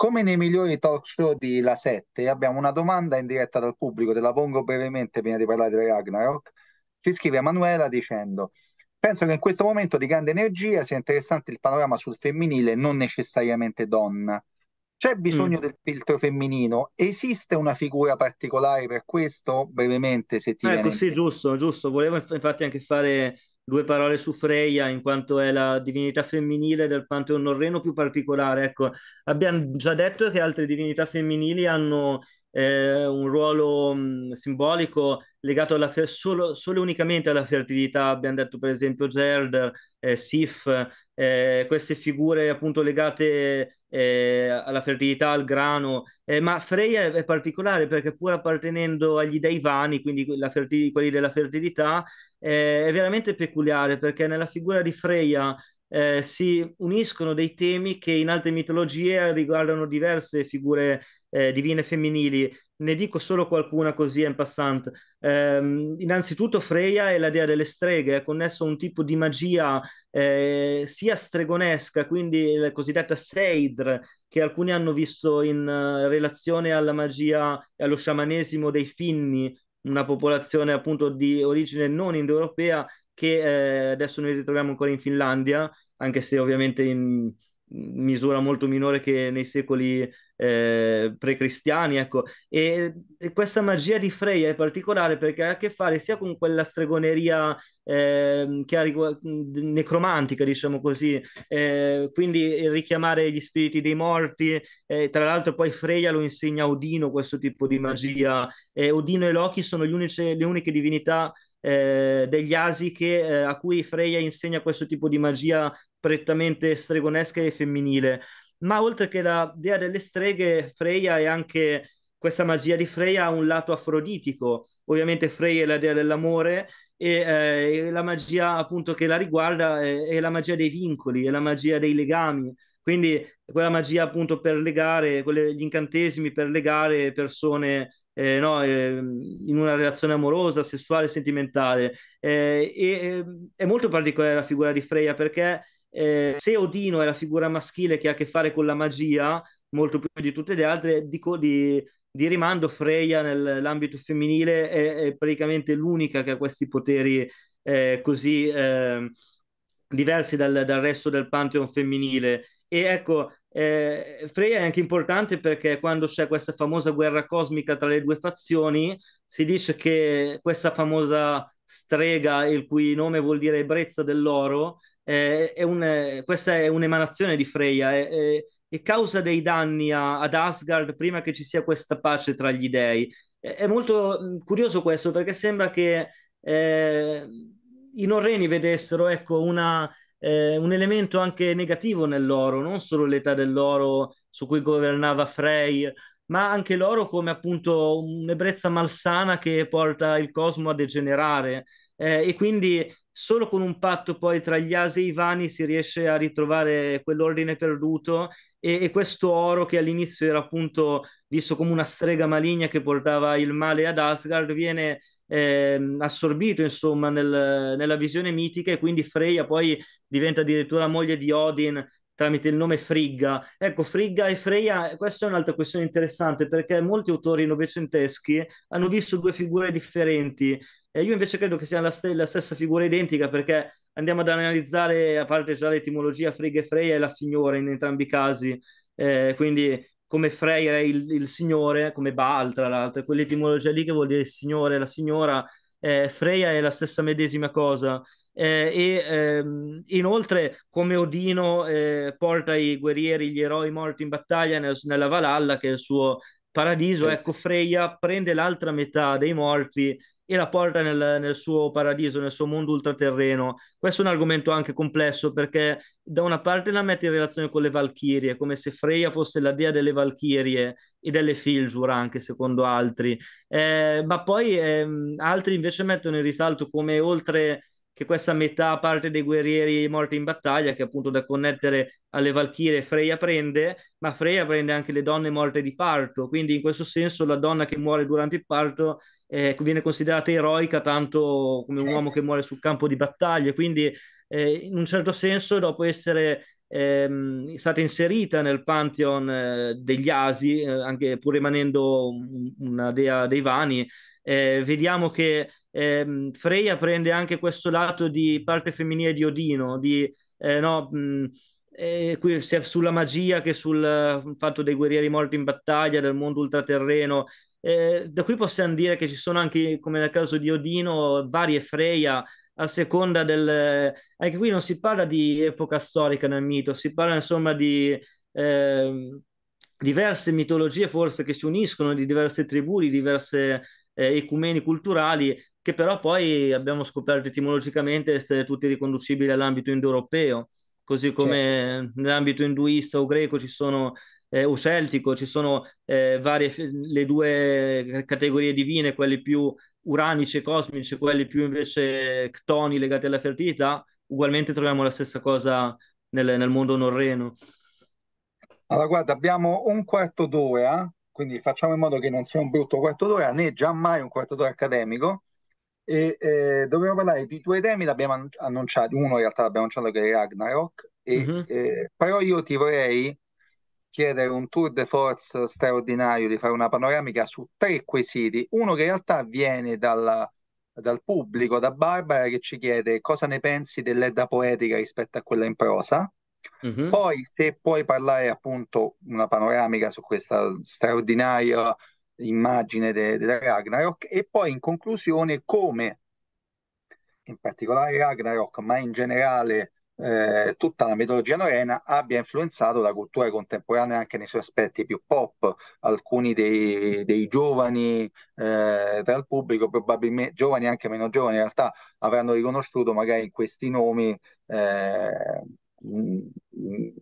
Come nei migliori talk show di La 7, abbiamo una domanda in diretta dal pubblico, te la pongo brevemente prima di parlare di Ragnarok. Ci scrive Emanuela dicendo: Penso che in questo momento di grande energia sia interessante il panorama sul femminile, non necessariamente donna. C'è bisogno mm. del filtro femminino? Esiste una figura particolare per questo? Brevemente, se ti. Ecco, sì, giusto, giusto. Volevo inf- infatti anche fare due parole su Freya, in quanto è la divinità femminile del panteon norreno più particolare. Ecco, abbiamo già detto che altre divinità femminili hanno eh, un ruolo mh, mhmm, simbolico legato alla fer- solo, solo, unicamente alla fertilità, abbiamo detto per esempio Gerder, eh, Sif, eh, queste figure appunto legate eh, alla fertilità, al grano, eh, ma Freya è, è, particolare perché pur appartenendo agli dei vani, quindi fertil- quelli della fertilità, eh, è veramente peculiare perché nella figura di Freya eh, si uniscono dei temi che in altre mitologie riguardano diverse figure eh, divine femminili. Ne dico solo qualcuna così in passant. Eh, innanzitutto Freya è la dea delle streghe, è connesso a un tipo di magia eh, sia stregonesca, quindi la cosiddetta Seidr, che alcuni hanno visto in uh, relazione alla magia e allo sciamanesimo dei Finni, una popolazione appunto di origine non indoeuropea che eh, adesso noi ritroviamo ancora in Finlandia, anche se ovviamente in misura molto minore che nei secoli eh, precristiani, ecco. E, e, questa magia di Freya è particolare perché ha a che fare sia con quella stregoneria eh, che rigu- necromantica, diciamo così, eh, quindi richiamare gli spiriti dei morti. Eh, tra l'altro, poi Freya lo insegna a Odino questo tipo di magia. Eh, Odino e Loki sono unici, le uniche divinità eh, degli asi che, eh, a cui Freya insegna questo tipo di magia prettamente stregonesca e femminile. Ma oltre che la dea delle streghe, Freya è anche questa magia di Freya ha un lato afroditico. Ovviamente Freya è la dea dell'amore e eh, la magia appunto che la riguarda è, è la magia dei vincoli, è la magia dei legami. Quindi quella magia appunto per legare, quelle, gli incantesimi per legare persone eh, no, eh, in una relazione amorosa, sessuale, sentimentale. Eh, e, ehm, è molto particolare la figura di Freya perché eh, se Odino è la figura maschile che ha a che fare con la magia, molto più di tutte le altre, dico di, di rimando Freya nell'ambito femminile è, è, praticamente l'unica che ha questi poteri eh, così ehm, diversi dal, dal resto del pantheon femminile. E ecco, eh, Freya è anche importante perché quando c'è questa famosa guerra cosmica tra le due fazioni, si dice che questa famosa strega, il cui nome vuol dire ebbrezza dell'oro, eh, è un, questa è un'emanazione di Freya, è, è, è causa dei danni a, ad Asgard prima che ci sia questa pace tra gli dei. È, molto mm, curioso questo perché sembra che eh, i norreni vedessero ecco, una eh, un elemento anche negativo nell'oro, non solo l'età dell'oro su cui governava Frey, ma anche l'oro come appunto un'ebbrezza malsana che porta il cosmo a degenerare. Eh, e quindi solo con un patto poi tra gli Asi e i Vani si riesce a ritrovare quell'ordine perduto e, e questo oro che all'inizio era appunto visto come una strega maligna che portava il male ad Asgard viene eh, assorbito insomma nel, nella visione mitica e quindi Freya poi diventa addirittura moglie di Odin tramite il nome Frigga. Ecco, Frigga e Freya, questa è un'altra questione interessante perché molti autori novecenteschi hanno visto due figure differenti. Eh, io invece credo che sia la, st- la stessa figura identica perché andiamo ad analizzare, a parte già l'etimologia, Frigga e Freya è la signora in entrambi i casi. Eh, quindi come Frey era il, il signore, come Baal tra l'altro, quell'etimologia lì che vuol dire il signore, la signora, eh, Freya è la stessa medesima cosa. Eh, e ehm, inoltre, come Odino eh, porta i guerrieri, gli eroi morti in battaglia nel, nella Valhalla, che è il suo paradiso, ecco, Freya prende l'altra metà dei morti e la porta nel, nel, suo paradiso, nel suo mondo ultraterreno. Questo è un argomento anche complesso perché da una parte la mette in relazione con le Valchirie, come se Freya fosse la dea delle Valchirie e delle Filsur anche secondo altri, eh, ma poi eh, altri invece mettono in risalto come oltre che questa metà parte dei guerrieri morti in battaglia, che appunto da connettere alle valchire Freya prende, ma Freya prende anche le donne morte di parto, quindi in questo senso la donna che muore durante il parto eh, viene considerata eroica tanto come un uomo che muore sul campo di battaglia, quindi eh, in un certo senso dopo essere ehm, stata inserita nel pantheon eh, degli Asi, eh, anche pur rimanendo una dea dei vani, eh, vediamo che eh, Freya prende anche questo lato di parte femminile di Odino, di eh, no, mh, eh, sia sulla magia che sul fatto dei guerrieri morti in battaglia, del mondo ultraterreno. Eh, da qui possiamo dire che ci sono anche, come nel caso di Odino, varie Freya a seconda del... Eh, anche qui non si parla di epoca storica nel mito, si parla insomma di eh, diverse mitologie forse che si uniscono, di diverse tribù, di diverse eh, ecumeni culturali che però poi abbiamo scoperto etimologicamente essere tutti riconducibili all'ambito indoeuropeo, così come certo. nell'ambito induista o greco ci sono eh, o celtico, ci sono eh, varie le due categorie divine, quelle più uranici e cosmici, quelle più invece ctoni legate alla fertilità, ugualmente troviamo la stessa cosa nel, nel mondo norreno. Allora guarda, abbiamo un quarto d'ora quindi facciamo in modo che non sia un brutto quarto d'ora né giammai un quarto d'ora accademico e eh, dovevo parlare di due temi l'abbiamo annunciato uno in realtà l'abbiamo annunciato che è Ragnarok e, mm-hmm. eh, però io ti vorrei chiedere un tour de force straordinario di fare una panoramica su tre quesiti uno che in realtà viene dalla, dal pubblico da Barbara che ci chiede cosa ne pensi dell'edda poetica rispetto a quella in prosa Mm-hmm. Poi se puoi parlare appunto una panoramica su questa straordinaria immagine della de Ragnarok e poi in conclusione come in particolare Ragnarok ma in generale eh, tutta la mitologia norena abbia influenzato la cultura contemporanea anche nei suoi aspetti più pop. Alcuni dei, dei giovani eh, tra pubblico, probabilmente giovani anche meno giovani, in realtà avranno riconosciuto magari in questi nomi eh,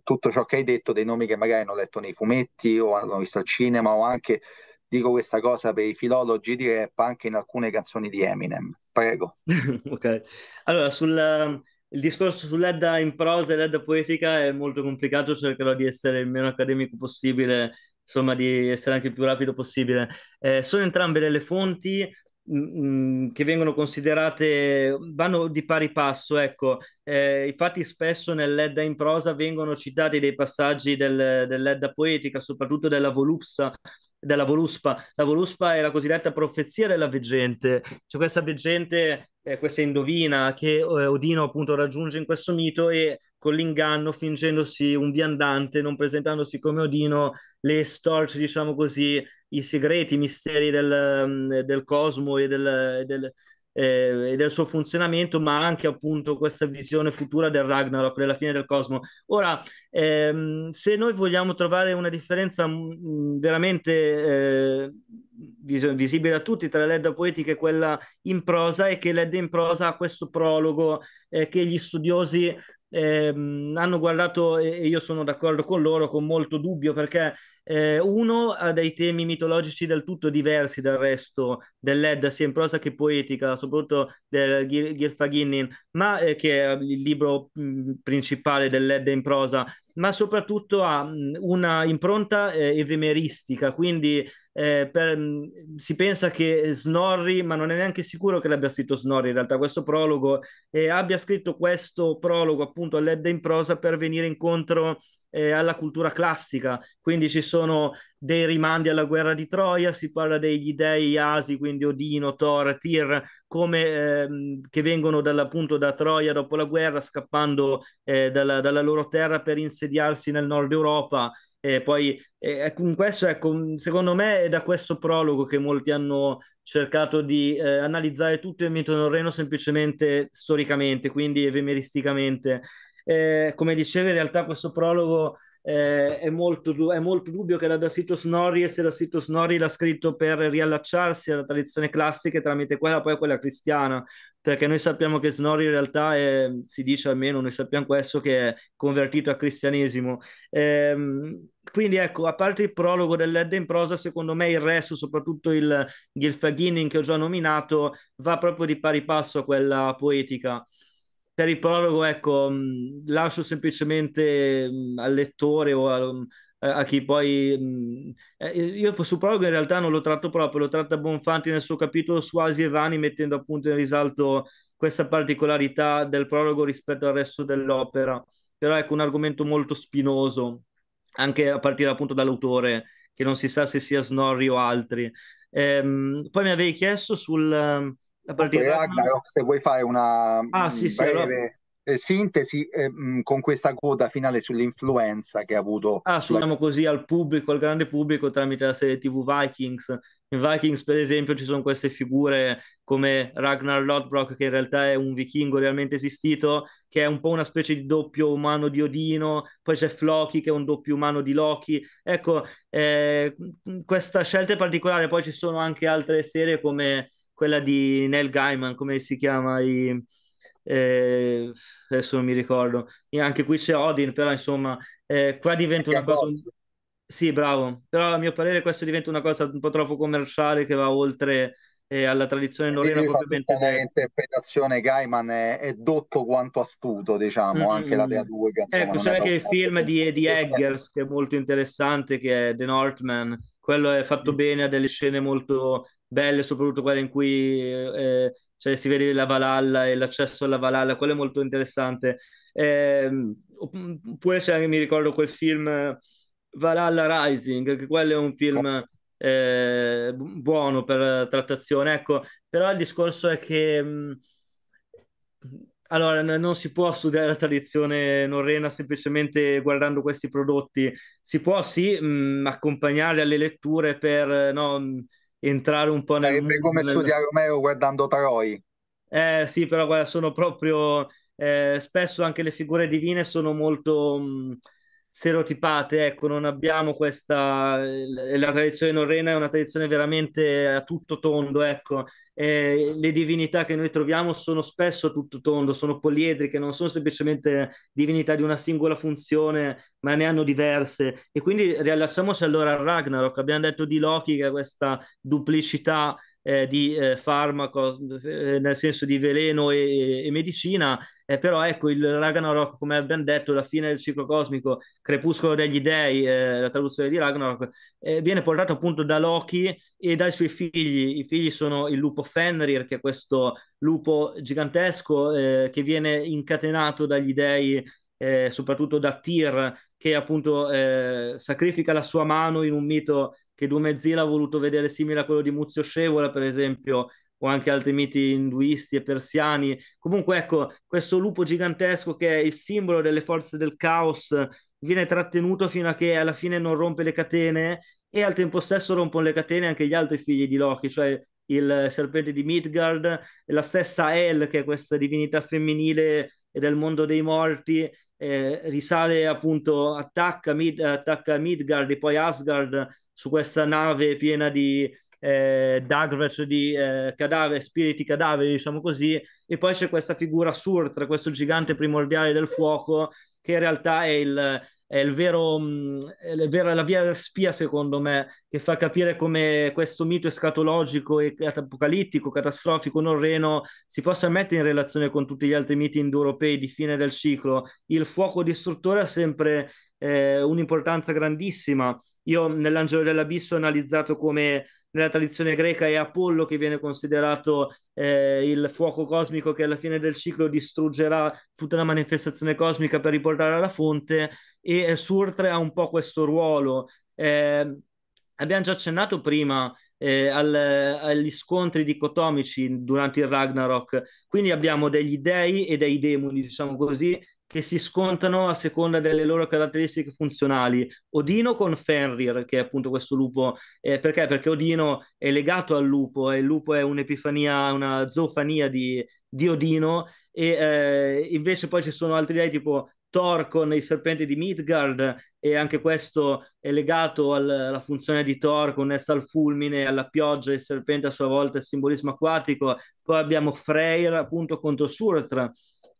tutto ciò che hai detto dei nomi che magari hanno letto nei fumetti o hanno visto al cinema o anche dico questa cosa per i filologi di rap anche in alcune canzoni di Eminem. Prego. ok. Allora, sul ehm, il discorso sull'edda in prosa e l'edda poetica è molto complicato, cercherò di essere il meno accademico possibile, insomma di essere anche il più rapido possibile. Eh, sono entrambe delle fonti, Mm, mm, che vengono considerate, vanno di pari passo, ecco, eh, infatti spesso nell'Edda in prosa vengono citati dei passaggi del, dell'Edda poetica, soprattutto della Volupsa, della Voluspa. La Voluspa è la cosiddetta profezia della veggente, cioè questa veggente, eh, questa indovina che eh, Odino appunto raggiunge in questo mito e con l'inganno, fingendosi un viandante, non presentandosi come Odino, le storce, diciamo così, i segreti, i misteri del, mm, del cosmo e del, del, eh, e del, suo funzionamento, ma anche appunto questa visione futura del Ragnarok, della fine del cosmo. Ora, ehm, se noi vogliamo trovare una differenza mm, mm, veramente eh, vis- visibile a tutti tra l'Edda poetica e quella in prosa, è che l'Edda in prosa ha questo prologo eh, che gli studiosi ehm, hanno guardato, e io sono d'accordo con loro, con molto dubbio perché eh, uno ha dei temi mitologici del tutto diversi dal resto dell'Edda, sia in prosa che poetica, soprattutto del Gilfaginnin, ma eh, che è il libro mh, mm, principale dell'Edda in prosa, ma soprattutto ha mh, mm, una impronta eh, evemeristica, quindi eh, per, mm, si pensa che Snorri, ma non è neanche sicuro che l'abbia scritto Snorri in realtà questo prologo, eh, abbia scritto questo prologo appunto all'Edda in prosa per venire incontro eh, alla cultura classica, quindi ci sono dei rimandi alla guerra di Troia, si parla degli dei Asi, quindi Odino, Thor, Tyr, come, eh, che vengono appunto da Troia dopo la guerra, scappando eh, dalla, dalla loro terra per insediarsi nel nord Europa. E poi eh, questo, ecco, secondo me è da questo prologo che molti hanno cercato di eh, analizzare tutto il mito del Reno semplicemente storicamente, quindi evemeristicamente. Eh, come diceva in realtà questo prologo eh, è, molto du- è, molto dubbio che l'abbia scritto Snorri e se l'ha scritto Snorri l'ha scritto per riallacciarsi alla tradizione classica e tramite quella poi quella cristiana, perché noi sappiamo che Snorri in realtà è, si dice almeno, noi sappiamo questo, che è convertito al cristianesimo. Ehm, quindi ecco, a parte il prologo dell'Edda in prosa, secondo me il resto, soprattutto il Gilfaginning che ho già nominato, va proprio di pari passo a quella poetica per il prologo, ecco, mm, lascio semplicemente mm, al lettore o a, mm, a chi poi eh, io sul prologo in realtà non lo tratto proprio, lo tratta Bonfanti nel suo capitolo su Asi e Vani mettendo appunto in risalto questa particolarità del prologo rispetto al resto dell'opera però ecco un argomento molto spinoso anche a partire appunto dall'autore che non si sa se sia Snorri o altri ehm, poi mi avevi chiesto sul Ragnarok, se vuoi fare una ah, mm, sì, sì, allora... Eh, sintesi eh, mm, con questa coda finale sull'influenza che ha avuto. Ah, suoniamo la... così al pubblico, al grande pubblico tramite la serie TV Vikings. In Vikings, per esempio, ci sono queste figure come Ragnar Lodbrok, che in realtà è un vichingo realmente esistito, che è un po' una specie di doppio umano di Odino, poi c'è Floki, che è un doppio umano di Loki. Ecco, eh, questa scelta è particolare, poi ci sono anche altre serie come quella di Nel Gaiman, come si chiama? I, eh, adesso non mi ricordo. E anche qui c'è Odin, però insomma, eh, qua diventa una cosa... Sì, bravo, però a mio parere questo diventa una cosa un po' troppo commerciale che va oltre e alla tradizione norena propriamente l'interpretazione Gaiman è, è, dotto quanto astuto diciamo mm. anche la Dea 2 che, eh, insomma, ecco c'è anche il film di, Eddie Eggers che è molto interessante che è The Northman quello è fatto mm. bene ha delle scene molto belle soprattutto quelle in cui eh, cioè, si vede la Valhalla e l'accesso alla Valhalla quello è molto interessante eh, oppure c'è anche mi ricordo quel film eh, Valhalla Rising che quello è un film oh eh, buono per trattazione, ecco, però il discorso è che mh, allora, non si può studiare la tradizione norrena semplicemente guardando questi prodotti, si può sì mh, accompagnarli alle letture per no, entrare un po' nel... Sarebbe come nel... studiare Omero guardando Taroi. Eh sì, però guarda, sono proprio... Eh, spesso anche le figure divine sono molto... Mh, stereotipate, ecco, non abbiamo questa, la tradizione norrena è una tradizione veramente a tutto tondo, ecco, eh, le divinità che noi troviamo sono spesso a tutto tondo, sono poliedriche, non sono semplicemente divinità di una singola funzione, ma ne hanno diverse e quindi riallacciamoci allora a Ragnarok, abbiamo detto di Loki che ha questa duplicità eh, di eh, farmaco, eh, nel senso di veleno e, e medicina, eh, però ecco il Ragnarok, come abbiamo detto, la fine del ciclo cosmico, Crepuscolo degli Dei, eh, la traduzione di Ragnarok, eh, viene portato appunto da Loki e dai suoi figli. I figli sono il lupo Fenrir, che è questo lupo gigantesco che viene incatenato dagli Dei eh, soprattutto da Tyr, che appunto eh, sacrifica la sua mano in un mito che Dumezila ha voluto vedere simile a quello di Muzio Scevola, per esempio, o anche altri miti induisti e persiani. Comunque, ecco, questo lupo gigantesco che è il simbolo delle forze del caos viene trattenuto fino a che alla fine non rompe le catene e al tempo stesso rompono le catene anche gli altri figli di Loki, cioè il serpente di Midgard, la stessa El, che è questa divinità femminile del mondo dei morti, eh, risale appunto, attacca, Mid, attacca Midgard e poi Asgard su questa nave piena di eh, Dagvech di eh, cadaveri, spiriti cadaveri, diciamo così, e poi c'è questa figura Surtra, questo gigante primordiale del fuoco, che in realtà è il, è, il vero, mm, è la via spia, secondo me, che fa capire come questo mito escatologico e apocalittico, catastrofico, norreno si possa mettere in relazione con tutti gli altri miti indoeuropei di fine del ciclo. Il fuoco distruttore ha sempre eh, un'importanza grandissima. Io nell'Angelo dell'Abisso ho analizzato come nella tradizione greca è Apollo che viene considerato eh, il fuoco cosmico che alla fine del ciclo distruggerà tutta la manifestazione cosmica per riportare alla fonte e eh, Surtre ha un po' questo ruolo. Eh, abbiamo già accennato prima eh, al, agli scontri dicotomici durante il Ragnarok, quindi abbiamo degli dei e dei demoni, diciamo così, che si scontano a seconda delle loro caratteristiche funzionali. Odino con Fenrir, che è appunto questo lupo, eh, perché? Perché Odino è legato al lupo e il lupo è un'epifania, una zoofania di, di Odino, e eh, invece poi ci sono altri dei tipo Thor con i serpenti di Midgard e anche questo è legato al, alla funzione di Thor connessa al fulmine, alla pioggia, il serpente a sua volta è simbolismo acquatico, poi abbiamo Freyr appunto contro Surtra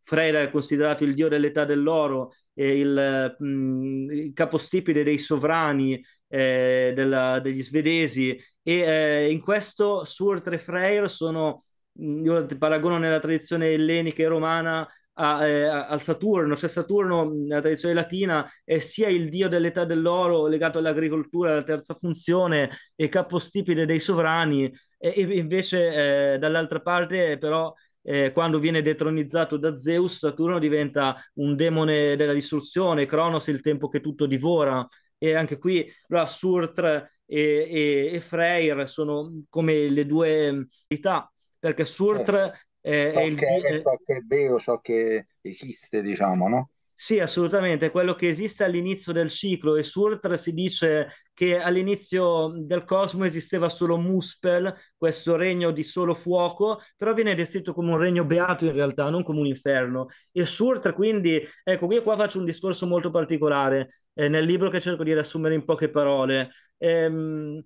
Freire è considerato il dio dell'età dell'oro, il, mh, mm, il, capostipite dei sovrani eh, della, degli svedesi e eh, in questo Surtre e Freyr sono, mm, io ti paragono nella tradizione ellenica e romana a, eh, al Saturno, cioè Saturno mm, nella tradizione latina è sia il dio dell'età dell'oro legato all'agricoltura, alla terza funzione e capostipite dei sovrani e, e invece eh, dall'altra parte però eh, quando viene detronizzato da Zeus, Saturno diventa un demone della distruzione, Cronos il tempo che tutto divora, e anche qui allora, Surtr e, e, e, Freyr sono come le due mm, entità, perché Surtr eh, è, so è il... Che, è, eh, so che è vero, so che esiste, diciamo, no? Sì, assolutamente, quello che esiste all'inizio del ciclo e Surtra si dice che all'inizio del cosmo esisteva solo Muspel, questo regno di solo fuoco, però viene descritto come un regno beato in realtà, non come un inferno. E Surtra quindi, ecco, io qua faccio un discorso molto particolare eh, nel libro che cerco di riassumere in poche parole. Ehm,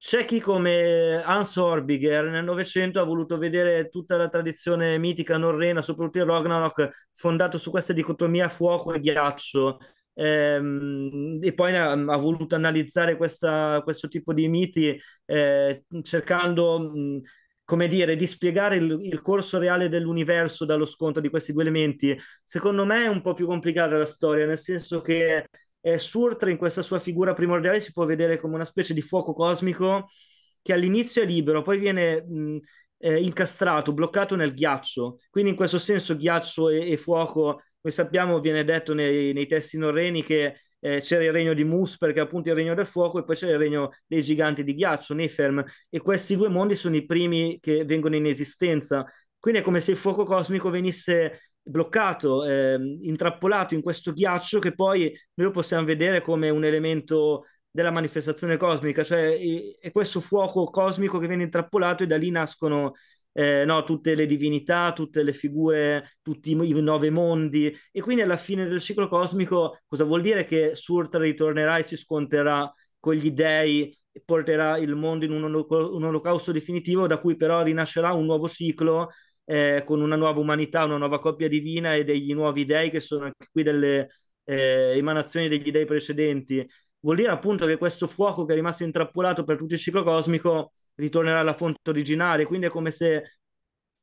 c'è chi come Hans Orbiger nel Novecento ha voluto vedere tutta la tradizione mitica norrena, soprattutto il Ragnarok, fondato su questa dicotomia fuoco e ghiaccio. Ehm, e poi ha, ha voluto analizzare questa, questo tipo di miti eh, cercando, mh, come dire, di spiegare il, il, corso reale dell'universo dallo scontro di questi due elementi. Secondo me è un po' più complicata la storia, nel senso che eh, Surtra in questa sua figura primordiale si può vedere come una specie di fuoco cosmico che all'inizio è libero, poi viene mh, eh, incastrato, bloccato nel ghiaccio. Quindi in questo senso ghiaccio e, e fuoco, noi sappiamo, viene detto nei, nei testi norreni che eh, c'era il regno di Musper, che è appunto il regno del fuoco, e poi c'era il regno dei giganti di ghiaccio, Neferm, e questi due mondi sono i primi che vengono in esistenza. Quindi è come se il fuoco cosmico venisse bloccato, eh, intrappolato in questo ghiaccio che poi noi lo possiamo vedere come un elemento della manifestazione cosmica, cioè è questo fuoco cosmico che viene intrappolato e da lì nascono eh, no, tutte le divinità, tutte le figure, tutti i nove mondi e quindi alla fine del ciclo cosmico cosa vuol dire che Surtra ritornerà e si sconterà con gli dei e porterà il mondo in un, un olocausto definitivo da cui però rinascerà un nuovo ciclo eh, con una nuova umanità, una nuova coppia divina e degli nuovi dei che sono anche qui delle eh, emanazioni degli dei precedenti. Vuol dire appunto che questo fuoco che è rimasto intrappolato per tutto il ciclo cosmico ritornerà alla fonte originale, quindi è come se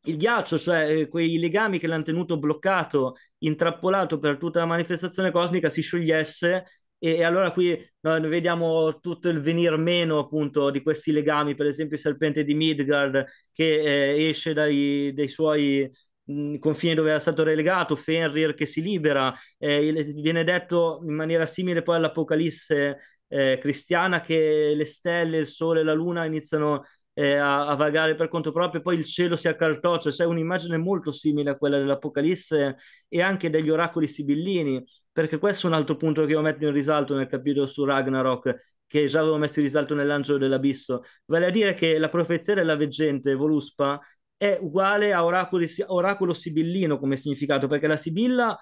il ghiaccio, cioè eh, quei legami che l'hanno tenuto bloccato, intrappolato per tutta la manifestazione cosmica, si sciogliesse e, e allora qui eh, noi vediamo tutto il venir meno appunto di questi legami, per esempio il serpente di Midgard che eh, esce dai, dai suoi mm, confini dove era stato relegato, Fenrir che si libera, eh, viene detto in maniera simile poi all'Apocalisse eh, cristiana che le stelle, il sole e la luna iniziano a eh, a, a, vagare per conto proprio, poi il cielo si accartoccia, cioè c'è un'immagine molto simile a quella dell'Apocalisse e anche degli oracoli sibillini, perché questo è un altro punto che io metto in risalto nel capitolo su Ragnarok, che già avevo messo in risalto nell'angelo dell'abisso, vale a dire che la profezia della veggente Voluspa è uguale a oracoli, oracolo sibillino come significato, perché la sibilla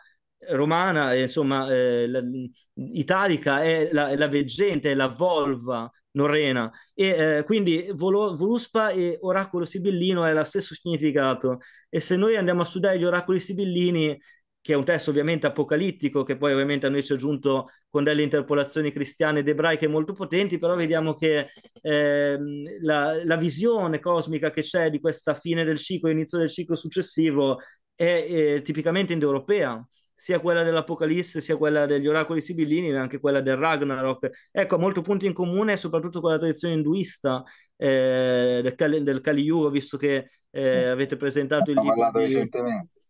romana, insomma, eh, la, italica è la, è la, veggente, è la volva norrena. E eh, quindi volo, Voluspa e oracolo sibillino è lo stesso significato. E se noi andiamo a studiare gli oracoli sibillini, che è un testo ovviamente apocalittico, che poi ovviamente a noi ci è aggiunto con delle interpolazioni cristiane ed ebraiche molto potenti, però vediamo che eh, la, la visione cosmica che c'è di questa fine del ciclo, e inizio del ciclo successivo, è eh, tipicamente indoeuropea sia quella dell'Apocalisse, sia quella degli oracoli sibillini, ma anche quella del Ragnarok. Ecco, ha molti punti in comune, soprattutto con la tradizione induista eh, del, Kali, del Kali Yuga, visto che eh, avete presentato il libro. Di...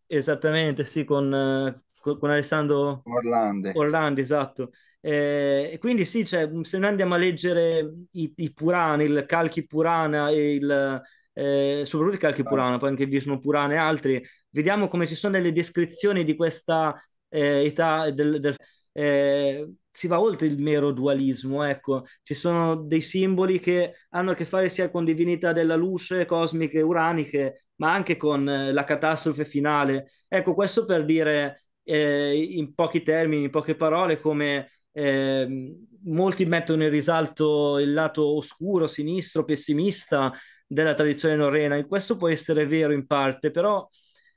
Esattamente, sì, con, con, eh, con Alessandro Orlandi. Orlandi esatto. Eh, quindi sì, cioè, se noi andiamo a leggere i, i Purani, il Kalki Purana e il eh, soprattutto i Calchi Purana, poi anche Vishnu Purana e altri, vediamo come ci sono delle descrizioni di questa eh, età del, del eh, si va oltre il mero dualismo, ecco, ci sono dei simboli che hanno a che fare sia con divinità della luce, cosmiche, uraniche, ma anche con eh, la catastrofe finale. Ecco, questo per dire eh, in pochi termini, in poche parole, come ehm, molti mettono in risalto il lato oscuro, sinistro, pessimista, della tradizione norrena e questo può essere vero in parte, però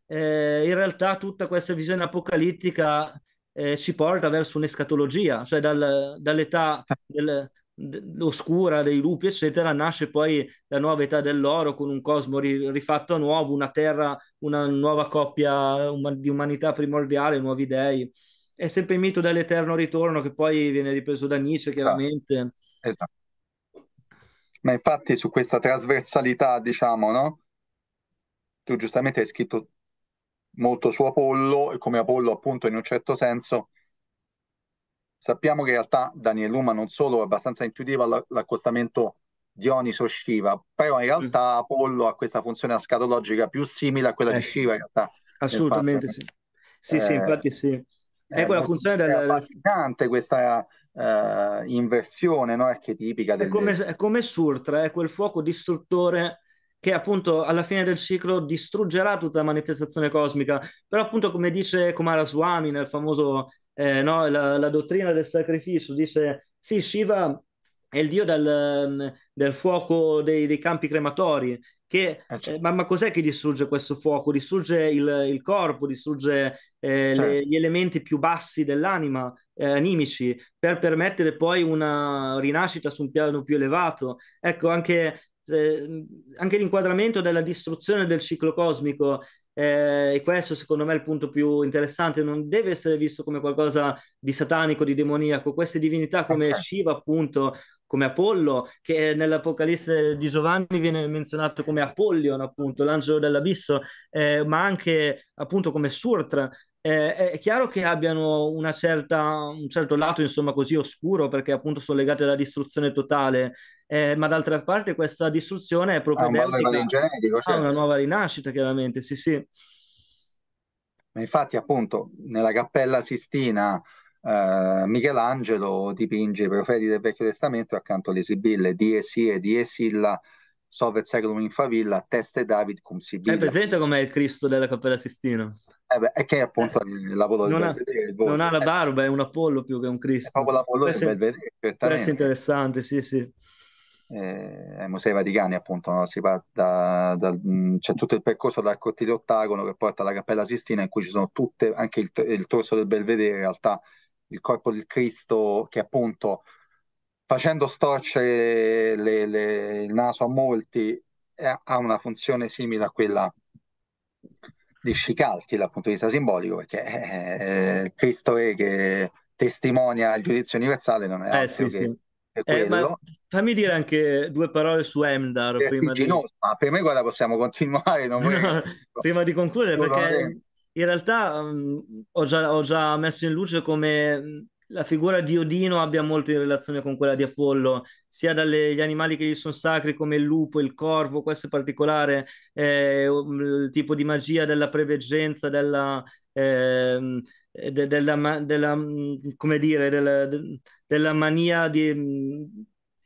eh, in realtà tutta questa visione apocalittica eh, ci porta verso un'escatologia, cioè dal, dall'età del, oscura dei lupi, eccetera, nasce poi la nuova età dell'oro con un cosmo ri- rifatto a nuovo, una terra, una nuova coppia um- di umanità primordiale, nuovi dei. È sempre il mito dell'eterno ritorno che poi viene ripreso da Nietzsche, esatto. chiaramente. Esatto. esatto. Ma infatti su questa trasversalità, diciamo, no? Tu giustamente hai scritto molto su Apollo e come Apollo appunto in un certo senso sappiamo che in realtà Daniel Luma non solo è abbastanza intuitivo all'accostamento Dioniso Shiva, però in realtà mm. Apollo ha questa funzione ascatologica più simile a quella eh, di Shiva in realtà. Assolutamente infatti, sì. eh, sì, infatti sì. È, eh, è quella funzione del... affascinante questa eh, inversione no? archetipica. Del... È, come, è come Surtra, è quel fuoco distruttore che appunto alla fine del ciclo distruggerà tutta la manifestazione cosmica. Però appunto come dice Kumara Swami nel famoso, eh, no, la, la, dottrina del sacrificio, dice sì, Shiva è il dio del, mm, del fuoco dei, dei, campi crematori che, eh, certo. ma, ma, cos'è che distrugge questo fuoco? Distrugge il, il corpo, distrugge eh, certo. le, gli elementi più bassi dell'anima, eh, animici, per permettere poi una rinascita su un piano più elevato. Ecco, anche, eh, anche l'inquadramento della distruzione del ciclo cosmico eh, e questo secondo me è il punto più interessante, non deve essere visto come qualcosa di satanico, di demoniaco, queste divinità come okay. Shiva appunto come Apollo, che nell'Apocalisse di Giovanni viene menzionato come Apollion, appunto, l'angelo dell'abisso, eh, ma anche appunto come Surtra. Eh, è chiaro che abbiano una certa, un certo lato, insomma, così oscuro, perché appunto sono legate alla distruzione totale, eh, ma d'altra parte questa distruzione è proprio ah, genetico, certo. a una certo. nuova rinascita, chiaramente, sì, sì. Ma infatti, appunto, nella Cappella Sistina Uh, Michelangelo dipinge i profeti del Vecchio Testamento accanto alle sibille di Esie, di Esilla, Sove Seclum in Favilla, Teste David cum Sibilla. È presente com'è il Cristo della Cappella Sistina? Eh beh, è che è appunto il lavoro non, Belvedere. non ha la barba, è un Apollo più che un Cristo. È proprio l'Apollo del Belvedere, certamente. interessante, sì sì. Eh, Musei Vaticani appunto no? si parte da, mm, c'è tutto il percorso dal cortile ottagono che porta alla Cappella Sistina in cui ci sono tutte anche il, il torso del Belvedere in realtà il corpo del Cristo che appunto facendo storcere le, le, il naso a molti è, eh, ha una funzione simile a quella di Scicalchi dal punto di vista simbolico perché eh, eh, Cristo è che testimonia il giudizio universale non è eh, sì, che, sì. eh, ma fammi dire anche due parole su Emdar prima di... ma per me guarda possiamo continuare no, prima di concludere perché in realtà mh, mm, ho, già, ho, già, messo in luce come mm, la figura di Odino abbia molto in relazione con quella di Apollo, sia dagli animali che gli sono sacri come il lupo, il corvo, questo è particolare, eh, um, il tipo di magia della preveggenza, della... Ehm, eh, de, della, della, mm, come dire, della, de, della mania di,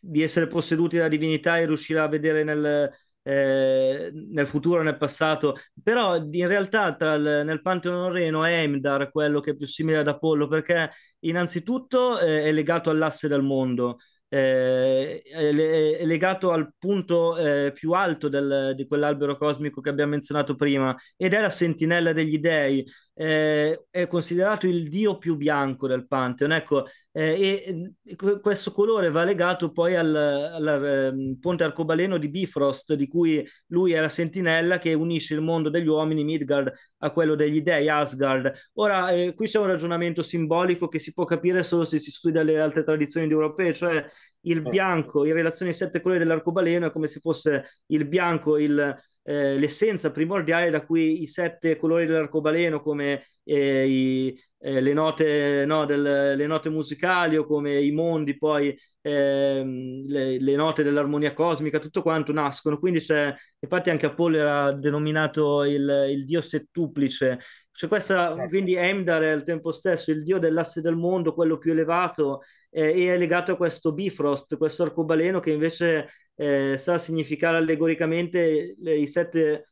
di essere posseduti dalla divinità e riuscire a vedere nel, eh, nel futuro, nel passato, però in realtà il, nel Pantheon Reno è Emdar quello che è più simile ad Apollo perché innanzitutto eh, è legato all'asse del mondo, eh, è, è, legato al punto eh, più alto del, di quell'albero cosmico che abbiamo menzionato prima ed è la sentinella degli dei eh, è considerato il dio più bianco del Pantheon. Ecco, eh, e, e questo colore va legato poi al, al, al, ehm, ponte arcobaleno di Bifrost, di cui lui è la sentinella che unisce il mondo degli uomini, Midgard, a quello degli dei, Asgard. Ora, eh, qui c'è un ragionamento simbolico che si può capire solo se si studia le altre tradizioni europee, cioè il eh. bianco in relazione ai sette colori dell'arcobaleno è come se fosse il bianco il eh, l'essenza primordiale da cui i sette colori dell'arcobaleno come eh, i, eh, le, note, no, del, le, note, musicali o come i mondi, poi ehm, le, le, note dell'armonia cosmica, tutto quanto nascono. Quindi c'è, infatti anche Apollo era denominato il, il dio settuplice. Cioè questa, certo. Quindi Emdar è al tempo stesso il dio dell'asse del mondo, quello più elevato, eh, e è legato a questo Bifrost, questo arcobaleno che invece eh, a significare allegoricamente le, i sette,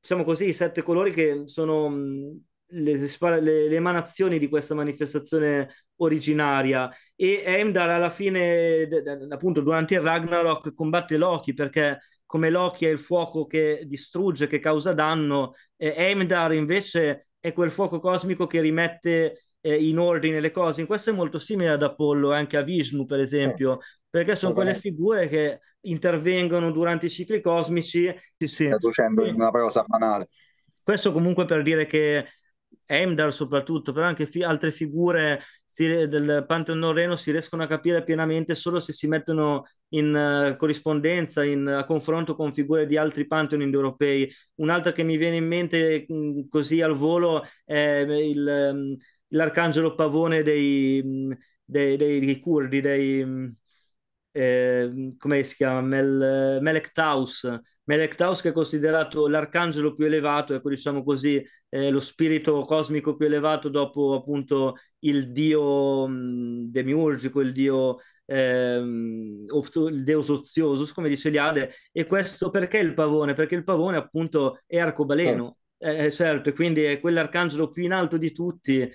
diciamo così, i sette colori che sono le, le, le, emanazioni di questa manifestazione originaria e Heimdall alla fine appunto durante il Ragnarok combatte Loki perché come Loki è il fuoco che distrugge, che causa danno eh, Heimdall invece è quel fuoco cosmico che rimette eh, in ordine le cose in questo è molto simile ad Apollo eh, anche a Vishnu per esempio sì. perché sono quelle figure che intervengono durante i cicli cosmici sì, traducendo una prosa banale questo comunque per dire che Heimdall soprattutto, però anche fi- altre figure si- del Pantheon norreno si riescono a capire pienamente solo se si mettono in uh, corrispondenza, in uh, confronto con figure di altri Pantheon indoeuropei. Un'altra che mi viene in mente mh, mm, così al volo è eh, il, mh, mm, l'arcangelo pavone dei, mh, mm, dei, dei, dei curdi, dei Ehm, come si chiama, Mel, Melek Taus, Melek Taus che è considerato l'arcangelo più elevato, ecco diciamo così, eh, lo spirito cosmico più elevato dopo appunto il dio mh, mm, demiurgico, il dio ehm, il deus oziosus, come dice Liade, e questo perché il pavone? Perché il pavone appunto è arcobaleno, certo. eh. Eh, certo, e quindi è quell'arcangelo più in alto di tutti,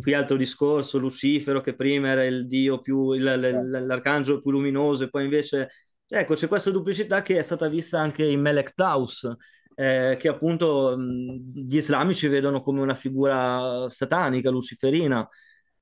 qui altro discorso, Lucifero che prima era il dio più, il, certo. l'arcangelo più luminoso e poi invece... Ecco, c'è questa duplicità che è stata vista anche in Melek Taus, eh, che appunto gli islamici vedono come una figura satanica, luciferina,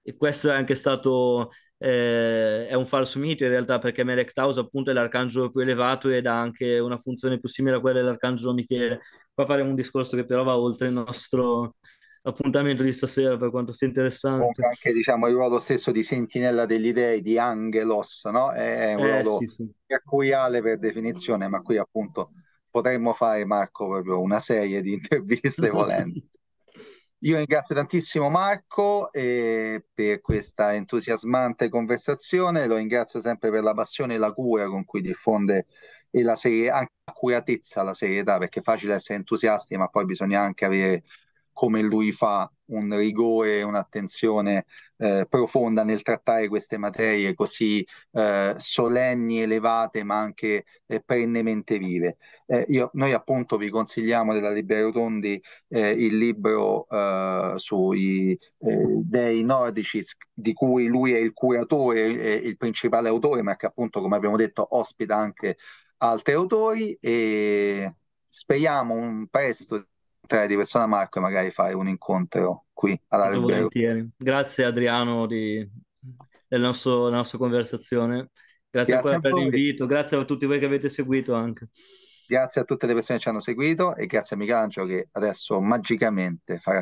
e questo è anche stato eh, è un falso mito in realtà, perché Melek Taus appunto è l'arcangelo più elevato ed ha anche una funzione più simile a quella dell'arcangelo Michele. Qua faremo un discorso che però va oltre il nostro, appuntamento di stasera per quanto sia interessante. Anche diciamo, il ruolo stesso di sentinella degli dei di Angelos, no? È un eh, ruolo sì, sì. a per definizione, ma qui appunto potremmo fare Marco proprio una serie di interviste volendo. Io ringrazio tantissimo Marco eh, per questa entusiasmante conversazione, lo ringrazio sempre per la passione e la cura con cui diffonde e la serie, anche l'accuratezza, la serietà, perché è facile essere entusiasti, ma poi bisogna anche avere come lui fa un rigore un'attenzione eh, profonda nel trattare queste materie così eh, solenni, elevate, ma anche eh, perennemente vive. Eh, io, noi appunto vi consigliamo della Libero Tondi eh, il libro eh, sui dei nordici di cui lui è il curatore, il principale autore, ma che appunto, come abbiamo detto, ospita anche altri autori e speriamo un presto te di persona Marco e magari fai un incontro qui Volentieri. Grazie Adriano di, del nostro, della nostra conversazione. Grazie, grazie ancora per l'invito, grazie a tutti voi che avete seguito anche. Grazie a tutte le persone che ci hanno seguito e grazie a Michelangelo che adesso magicamente farà